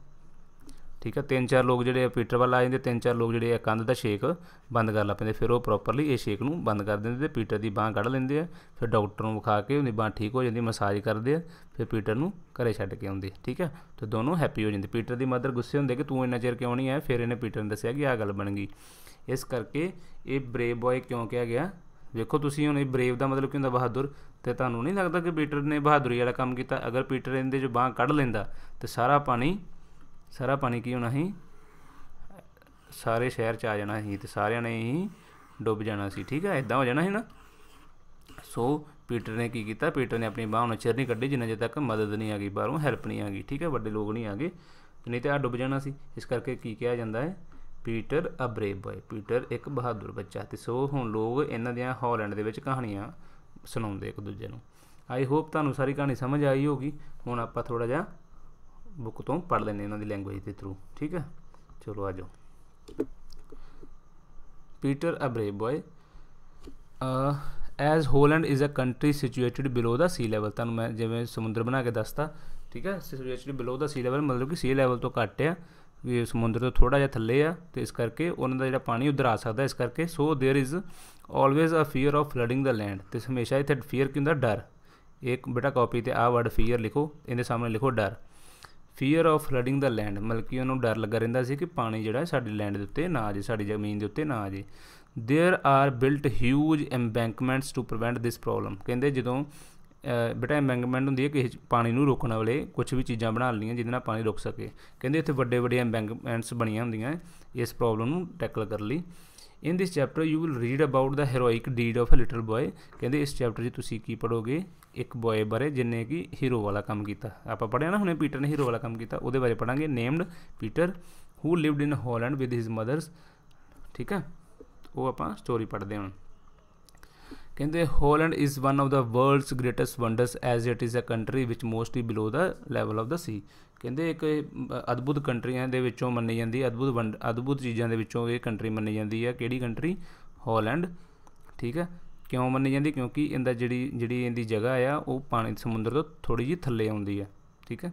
ਠੀਕ ਹੈ ਤਿੰਨ ਚਾਰ ਲੋਕ ਜਿਹੜੇ ਪੀਟਰ ਵੱਲ ਆ ਜਾਂਦੇ ਤਿੰਨ ਚਾਰ ਲੋਕ ਜਿਹੜੇ ਆ ਕੰਧ ਦਾ ਸ਼ੇਕ ਬੰਦ ਕਰ ਲਾ ਪੈਂਦੇ ਫਿਰ ਉਹ ਪ੍ਰੋਪਰਲੀ ਇਹ ਸ਼ੇਕ ਨੂੰ ਬੰਦ ਕਰ ਦਿੰਦੇ ਤੇ ਪੀਟਰ ਦੀ ਬਾਹ ਕੱਢ ਲੈਂਦੇ ਆ ਫਿਰ ਡਾਕਟਰ ਨੂੰ ਵਿਖਾ ਕੇ ਉਹਦੀ ਬਾਹ ਠੀਕ ਹੋ ਜਾਂਦੀ ਮਸਾਜ ਕਰਦੇ ਆ ਫਿਰ ਪੀਟਰ ਨੂੰ ਘਰੇ ਛੱਡ ਕੇ ਆਉਂਦੇ ਠੀਕ ਹੈ ਤੇ ਦੋਨੋਂ ਹੈਪੀ ਹੋ ਜਾਂਦੇ ਪੀਟਰ ਦੀ ਮਦਰ ਗੁੱਸੇ ਹੁੰਦੇ ਕਿ ਤੂੰ ਇੰਨਾ ਚਿਰ ਕਿਉਂ ਨਹੀਂ ਆਇਆ ਫਿਰ ਇਹਨੇ ਪੀਟਰ ਨੂੰ ਦੱਸਿਆ ਕਿ ਆਹ ਗੱਲ ਬਣ ਗਈ ਇਸ ਕਰਕੇ ਇਹ ਬਰੇਵ ਬੋਏ ਕਿਉਂ ਕਿਹਾ ਗਿਆ ਵੇਖੋ ਤੁਸੀਂ ਹੁਣ ਇਹ ਬਰੇਵ ਦਾ ਮਤਲਬ ਕੀ ਹੁੰਦਾ ਬਹਾਦਰ ਤੇ ਤੁਹਾਨੂੰ ਨਹੀਂ ਲੱਗਦਾ ਕਿ ਪੀਟਰ ਨੇ ਬਹਾਦਰੀ ਵਾਲਾ ਕੰਮ ਕੀਤਾ ਅਗਰ ਪੀਟਰ ਇਹਦੇ ਜੋ ਬਾਹ ਕੱਢ ਲੈਂਦਾ ਤੇ ਸਾਰਾ ਪਾਣੀ ਸਾਰਾ ਪਾਣੀ ਕੀ ਹੋਣਾ ਸੀ ਸਾਰੇ ਸ਼ਹਿਰ ਚ ਆ ਜਾਣਾ ਸੀ ਤੇ ਸਾਰਿਆਂ ਨੇ ਹੀ ਡੁੱਬ ਜਾਣਾ ਸੀ ਠੀਕ ਹੈ ਇਦਾਂ ਹੋ ਜਾਣਾ ਸੀ ਨਾ ਸੋ ਪੀਟਰ ਨੇ ਕੀ ਕੀਤਾ ਪੀਟਰ ਨੇ ਆਪਣੀ ਬਾਹ ਨੂੰ ਚਿਰ ਨਹੀਂ ਕੱਢੀ ਜਿੰਨਾ ਚਿਰ ਤੱਕ ਮਦਦ ਨਹੀਂ ਆ ਗਈ ਬਾਹਰੋਂ ਹੈਲਪ ਨਹੀਂ ਆ ਗਈ ਠੀਕ ਹੈ ਵੱਡੇ ਲੋਕ ਨਹੀਂ ਆ ਗਏ ਨਹੀਂ ਤੇ ਆ ਡੁੱਬ ਜਾਣਾ ਸੀ ਇਸ ਕਰਕੇ ਕੀ ਕਿਹਾ ਜਾਂਦਾ ਹੈ Peter a brave boy Peter ਇੱਕ ਬਹਾਦਰ ਬੱਚਾ ਤੇ ਸੋ ਹੁਣ ਲੋਕ ਇਹਨਾਂ ਦੀਆਂ ਹਾਲੈਂਡ ਦੇ ਵਿੱਚ ਕਹਾਣੀਆਂ ਸੁਣਾਉਂਦੇ ਇੱਕ ਦੂਜੇ ਨੂੰ ਆਈ ਹੋਪ ਤੁਹਾਨੂੰ ਸਾਰੀ ਕਹਾਣੀ ਸਮਝ ਆਈ ਹੋਗੀ ਹੁਣ ਆਪਾਂ ਥੋੜਾ ਜਿਹਾ ਬੁੱਕ ਤੋਂ ਪੜ੍ਹ ਲੈਣੇ ਇਹਨਾਂ ਦੀ ਲੈਂਗੁਏਜ ਦੇ ਥਰੂ ਠੀਕ ਹੈ ਚਲੋ ਆ ਜਾਓ Peter a brave boy as Holland is a country situated below the sea level ਤੁਹਾਨੂੰ ਮੈਂ ਜਿਵੇਂ ਸਮੁੰਦਰ ਬਣਾ ਕੇ ਦੱਸਤਾ ਠੀਕ ਹੈ ਸਿਚੁਏਟਿਡ ਬਿਲੋ ਦਾ ਸੀ ਲੈਵਲ ਮਤਲਬ ਕਿ ਸੀ ਲੈਵਲ ਤੋਂ ਘੱਟ ਆ ਵੀ ਸਮੁੰਦਰ ਤੋਂ ਥੋੜਾ ਜਿਹਾ ਥੱਲੇ ਆ ਤੇ ਇਸ ਕਰਕੇ ਉਹਨਾਂ ਦਾ ਜਿਹੜਾ ਪਾਣੀ ਉਧਰ ਆ ਸਕਦਾ ਇਸ ਕਰਕੇ so there is always a fear of flooding the land ਤੇ ਹਮੇਸ਼ਾ ਇੱਥੇ ਫੀਅਰ ਕੀ ਹੁੰਦਾ ਡਰ ਇੱਕ ਬੇਟਾ ਕਾਪੀ ਤੇ ਆ ਵਰਡ ਫੀਅਰ ਲਿਖੋ ਇਹਦੇ ਸਾਹਮਣੇ ਲਿਖੋ ਡਰ fear of flooding the land ਮਤਲਬ ਕਿ ਉਹਨੂੰ ਡਰ ਲੱਗਾ ਰਹਿੰਦਾ ਸੀ ਕਿ ਪਾਣੀ ਜਿਹੜਾ ਸਾਡੇ ਲੈਂਡ ਦੇ ਉੱਤੇ ਨਾ ਆ ਜਾਏ ਸਾਡੀ ਜ਼ਮੀਨ ਦੇ ਉੱਤੇ ਨਾ ਆ ਜਾਏ there are built huge embankments to prevent this problem ਕਹਿੰਦੇ ਜਦੋਂ ਬੇਟਾ ਐਮਬੈਂਕਮੈਂਟ ਹੁੰਦੀ ਹੈ ਕਿ ਪਾਣੀ ਨੂੰ ਰੋਕਣ ਵਾਲੇ ਕੁਝ ਵੀ ਚੀਜ਼ਾਂ ਬਣਾ ਲਈਆਂ ਜਿਹਦੇ ਨਾਲ ਪਾਣੀ ਰੁਕ ਸਕੇ ਕਹਿੰਦੇ ਇੱਥੇ ਵੱਡੇ ਵੱਡੇ ਐਮਬੈਂਕਮੈਂਟਸ ਬਣੀਆਂ ਹੁੰਦੀਆਂ ਇਸ ਪ੍ਰੋਬਲਮ ਨੂੰ ਟੈਕਲ ਕਰਨ ਲਈ in this chapter you will read about the heroic deed of a little boy ਕਹਿੰਦੇ ਇਸ ਚੈਪਟਰ 'ਚ ਤੁਸੀਂ ਕੀ ਪੜੋਗੇ ਇੱਕ ਬੋਏ ਬਾਰੇ ਜਿਨੇ ਕਿ ਹੀਰੋ ਵਾਲਾ ਕੰਮ ਕੀਤਾ ਆਪਾਂ ਪੜਿਆ ਨਾ ਹੁਣੇ ਪੀਟਰ ਨੇ ਹੀਰੋ ਵਾਲਾ ਕੰਮ ਕੀਤਾ ਉਹਦੇ ਬਾਰੇ ਪੜਾਂਗੇ named Peter who lived in Holland with his mothers ਠੀਕ ਹੈ ਉਹ ਆਪਾਂ ਸਟੋਰੀ ਪੜਦੇ ਹਾਂ ਕਹਿੰਦੇ Holland is one of the world's greatest wonders as it is a country which mostly below the level of the sea ਕਹਿੰਦੇ ਇੱਕ ਅਦਭੁਤ ਕੰਟਰੀਆਂ ਦੇ ਵਿੱਚੋਂ ਮੰਨੀ ਜਾਂਦੀ ਅਦਭੁਤ ਅਦਭੁਤ ਚੀਜ਼ਾਂ ਦੇ ਵਿੱਚੋਂ ਇਹ ਕੰਟਰੀ ਮੰਨੀ ਜਾਂਦੀ ਹੈ ਕਿਹੜੀ ਕੰਟਰੀ ਹਾਲੈਂਡ ਠੀਕ ਹੈ ਕਿਉਂ ਮੰਨੀ ਜਾਂਦੀ ਕਿਉਂਕਿ ਇਹਦਾ ਜਿਹੜੀ ਜਿਹੜੀ ਇਹਦੀ ਜਗ੍ਹਾ ਆ ਉਹ ਪਾਣੀ ਸਮੁੰਦਰ ਤੋਂ ਥੋੜੀ ਜੀ ਥੱਲੇ ਆਉਂਦੀ ਆ ਠੀਕ ਹੈ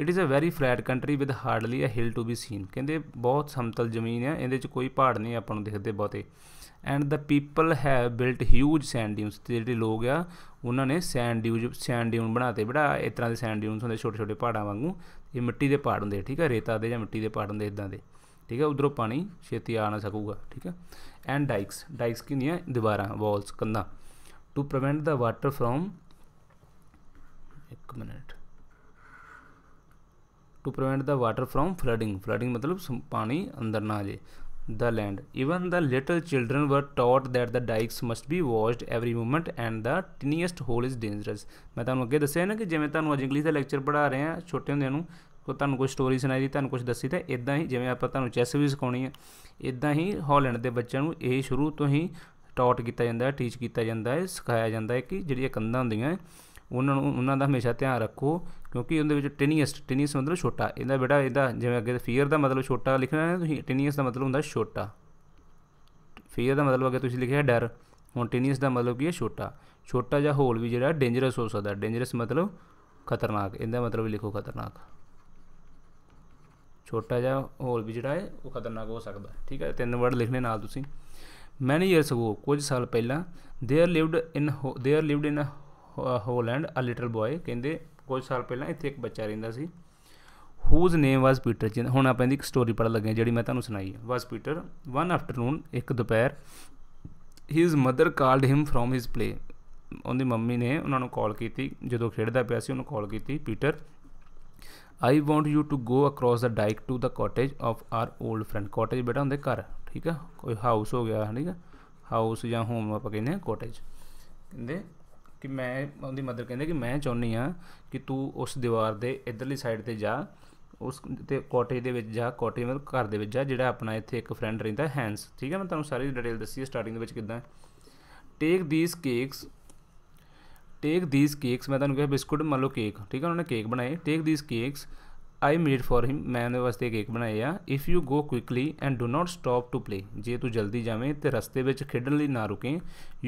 it is a very flat country with hardly a hill to be seen ਕਹਿੰਦੇ ਬਹੁਤ ਸਮਤਲ ਜ਼ਮੀਨ ਆ ਇਹਦੇ 'ਚ ਕੋਈ ਪਹਾੜ ਨਹੀਂ ਆਪਾਂ ਨੂੰ ਦਿਖਦੇ ਬਹੁਤੇ and the people have built huge sand dunes ਤੇ ਜਿਹੜੇ ਲੋਕ ਆ ਉਹਨਾਂ ਨੇ ਸੈਂਡ ਡਿਊਜ ਸੈਂਡ ਡਿਊਨ ਬਣਾਤੇ ਬੜਾ ਇਸ ਤਰ੍ਹਾਂ ਦੇ ਸੈਂਡ ਡਿਊਨਸ ਹੁੰਦੇ ਛੋਟੇ ਛੋਟੇ ਪਹਾੜਾਂ ਵਾਂਗੂ ਇਹ ਮਿੱਟੀ ਦੇ ਪਹਾੜ ਹੁੰਦੇ ਠੀਕ ਹੈ ਰੇਤਾ ਦੇ ਜਾਂ ਮਿੱਟੀ ਦੇ ਪਹਾੜ ਹੁੰਦੇ ਇਦਾਂ ਦੇ ਠੀਕ ਹੈ ਉਧਰੋਂ ਪਾਣੀ ਛੇਤੀ ਆ ਨਾ ਸਕੂਗਾ ਠੀਕ ਹੈ ਐਂਡ ਡਾਈਕਸ ਡਾਈਕਸ ਕੀ ਹੈ ਦੀਵਾਰਾਂ ਵਾਲਸ ਕੰਧਾਂ to prevent the water from ਇੱਕ minute to prevent the water from flooding flooding ਮਤਲਬ ਪਾਣੀ ਅੰਦਰ ਨਾ ਆ ਜਾਏ the land. Even the little children were taught that the dikes must be washed every moment and the tiniest hole is dangerous. ਮੈਂ ਤੁਹਾਨੂੰ ਅੱਗੇ ਦੱਸਿਆ ਨਾ ਕਿ ਜਿਵੇਂ ਤੁਹਾਨੂੰ ਅੱਜ ਇੰਗਲਿਸ਼ ਦਾ ਲੈਕਚਰ ਪੜਾ ਰਹੇ ਆ ਛੋਟੇ ਹੁੰਦਿਆਂ ਨੂੰ ਕੋ ਤੁਹਾਨੂੰ ਕੋਈ ਸਟੋਰੀ ਸੁਣਾਈ ਦੀ ਤੁਹਾਨੂੰ ਕੁਝ ਦੱਸੀ ਤਾਂ ਇਦਾਂ ਹੀ ਜਿਵੇਂ ਆਪਾਂ ਤੁਹਾਨੂੰ ਚੈਸ ਵੀ ਸਿਖਾਉਣੀ ਹੈ ਇਦਾਂ ਹੀ ਹਾਲੈਂਡ ਦੇ ਬੱਚਿਆਂ ਨੂੰ ਇਹ ਸ਼ੁਰੂ ਤੋਂ ਹੀ ਟੌਟ ਕੀਤਾ ਜਾਂਦਾ ਹੈ ਟੀਚ ਕੀਤਾ ਜਾਂਦਾ ਹੈ ਸਿਖਾਇਆ ਜਾਂਦਾ ਹੈ ਕਿ ਜਿਹੜੀਆਂ ਕੰਧਾਂ ਹੁੰਦੀਆਂ ਉਹਨਾਂ ਨੂੰ ਉਹਨਾਂ ਦਾ ਹਮੇਸ਼ਾ ਧਿਆਨ ਰੱਖੋ ਕਿਉਂਕਿ ਉਹਦੇ ਵਿੱਚ ਟੈਨੀਅਸ ਟੈਨੀਅਸ ਮਤਲਬ ਛੋਟਾ ਇਹਦਾ ਬੇਟਾ ਇਹਦਾ ਜਿਵੇਂ ਅੱਗੇ ਫੀਅਰ ਦਾ ਮਤਲਬ ਛੋਟਾ ਲਿਖਣਾ ਹੈ ਤੁਸੀਂ ਟੈਨੀਅਸ ਦਾ ਮਤਲਬ ਹੁੰਦਾ ਛੋਟਾ ਫੀਅਰ ਦਾ ਮਤਲਬ ਅੱਗੇ ਤੁਸੀਂ ਲਿਖਿਆ ਡਰ ਹੁਣ ਟੈਨੀਅਸ ਦਾ ਮਤਲਬ ਕੀ ਹੈ ਛੋਟਾ ਛੋਟਾ ਜਿਹਾ ਹੋਲ ਵੀ ਜਿਹੜਾ ਡੇਂਜਰਸ ਹੋ ਸਕਦਾ ਡੇਂਜਰਸ ਮਤਲਬ ਖਤਰਨਾਕ ਇਹਦਾ ਮਤਲਬ ਲਿਖੋ ਖਤਰਨਾਕ ਛੋਟਾ ਜਿਹਾ ਹੋਲ ਵੀ ਜਿਹੜਾ ਹੈ ਉਹ ਖਤਰਨਾਕ ਹੋ ਸਕਦਾ ਠੀਕ ਹੈ ਤਿੰਨ ਵਰਡ ਲਿਖਣੇ ਨਾਲ ਤੁਸੀਂ ਮੈਨੀ ਇਅਰਸ ਅਗੋ ਕੁਝ ਸਾਲ ਪਹਿਲਾਂ there lived in there lived in Holland a little boy ਕਹਿੰਦੇ ਕੁਝ ਸਾਲ ਪਹਿਲਾਂ ਇੱਥੇ ਇੱਕ ਬੱਚਾ ਰਹਿੰਦਾ ਸੀ ਹੂਜ਼ ਨੇਮ ਵਾਸ ਪੀਟਰ ਜਿਨ ਹੁਣ ਆਪਾਂ ਇਹਦੀ ਇੱਕ ਸਟੋਰੀ ਪੜ ਲੱਗੇ ਜਿਹੜੀ ਮੈਂ ਤੁਹਾਨੂੰ ਸੁਣਾਈ ਹੈ ਵਾਸ ਪੀਟਰ ਵਨ ਆਫਟਰਨੂਨ ਇੱਕ ਦੁਪਹਿਰ his mother called him from his play ਉਹਦੀ ਮੰਮੀ ਨੇ ਉਹਨਾਂ ਨੂੰ ਕਾਲ ਕੀਤੀ ਜਦੋਂ ਖੇਡਦਾ ਪਿਆ ਸੀ ਉਹਨੂੰ ਕਾਲ ਕੀਤੀ Peter I want you to go across the dike to the cottage of our old friend cottage ਬੇਟਾ ਹੁੰਦੇ ਘਰ ਠੀਕ ਆ ਕੋਈ ਹਾਊਸ ਹੋ ਗਿਆ ਠੀਕ ਆ ਹਾਊਸ ਜਾਂ ਹੋਮ ਆਪਾਂ ਕਹਿੰਦੇ ਆ ਕਾਟੇਜ ਕਹਿੰਦੇ ਕਿ ਮੈਂ ਉਹਦੀ ਮਦਰ ਕਹਿੰਦੇ ਕਿ ਮੈਂ ਚਾਹੁੰਨੀ ਆ ਕਿ ਤੂੰ ਉਸ ਦੀਵਾਰ ਦੇ ਇਧਰਲੀ ਸਾਈਡ ਤੇ ਜਾ ਉਸ ਤੇ ਕਾਟੇਜ ਦੇ ਵਿੱਚ ਜਾ ਕਾਟੇਜ ਮਤਲਬ ਘਰ ਦੇ ਵਿੱਚ ਜਾ ਜਿਹੜਾ ਆਪਣਾ ਇੱਥੇ ਇੱਕ ਫਰੈਂਡ ਰਹਿੰਦਾ ਹੈਂਸ ਠੀਕ ਆ ਮੈਂ ਤੁਹਾਨੂੰ ਸਾਰੀ ਡਿਟੇਲ ਦੱਸੀ ਹੈ ਸਟਾਰਟਿੰਗ ਦੇ ਵਿੱਚ ਕਿਦਾਂ take these cakes take these cakes मैं तुम्हें कहा बिस्कुट मान लो केक ठीक है उन्होंने केक बनाए take these cakes I made for him मैं उन्हें वास्ते केक बनाए आ if you go quickly and do not stop to play जे तू जल्दी जावें तो रस्ते खेडन ना रुके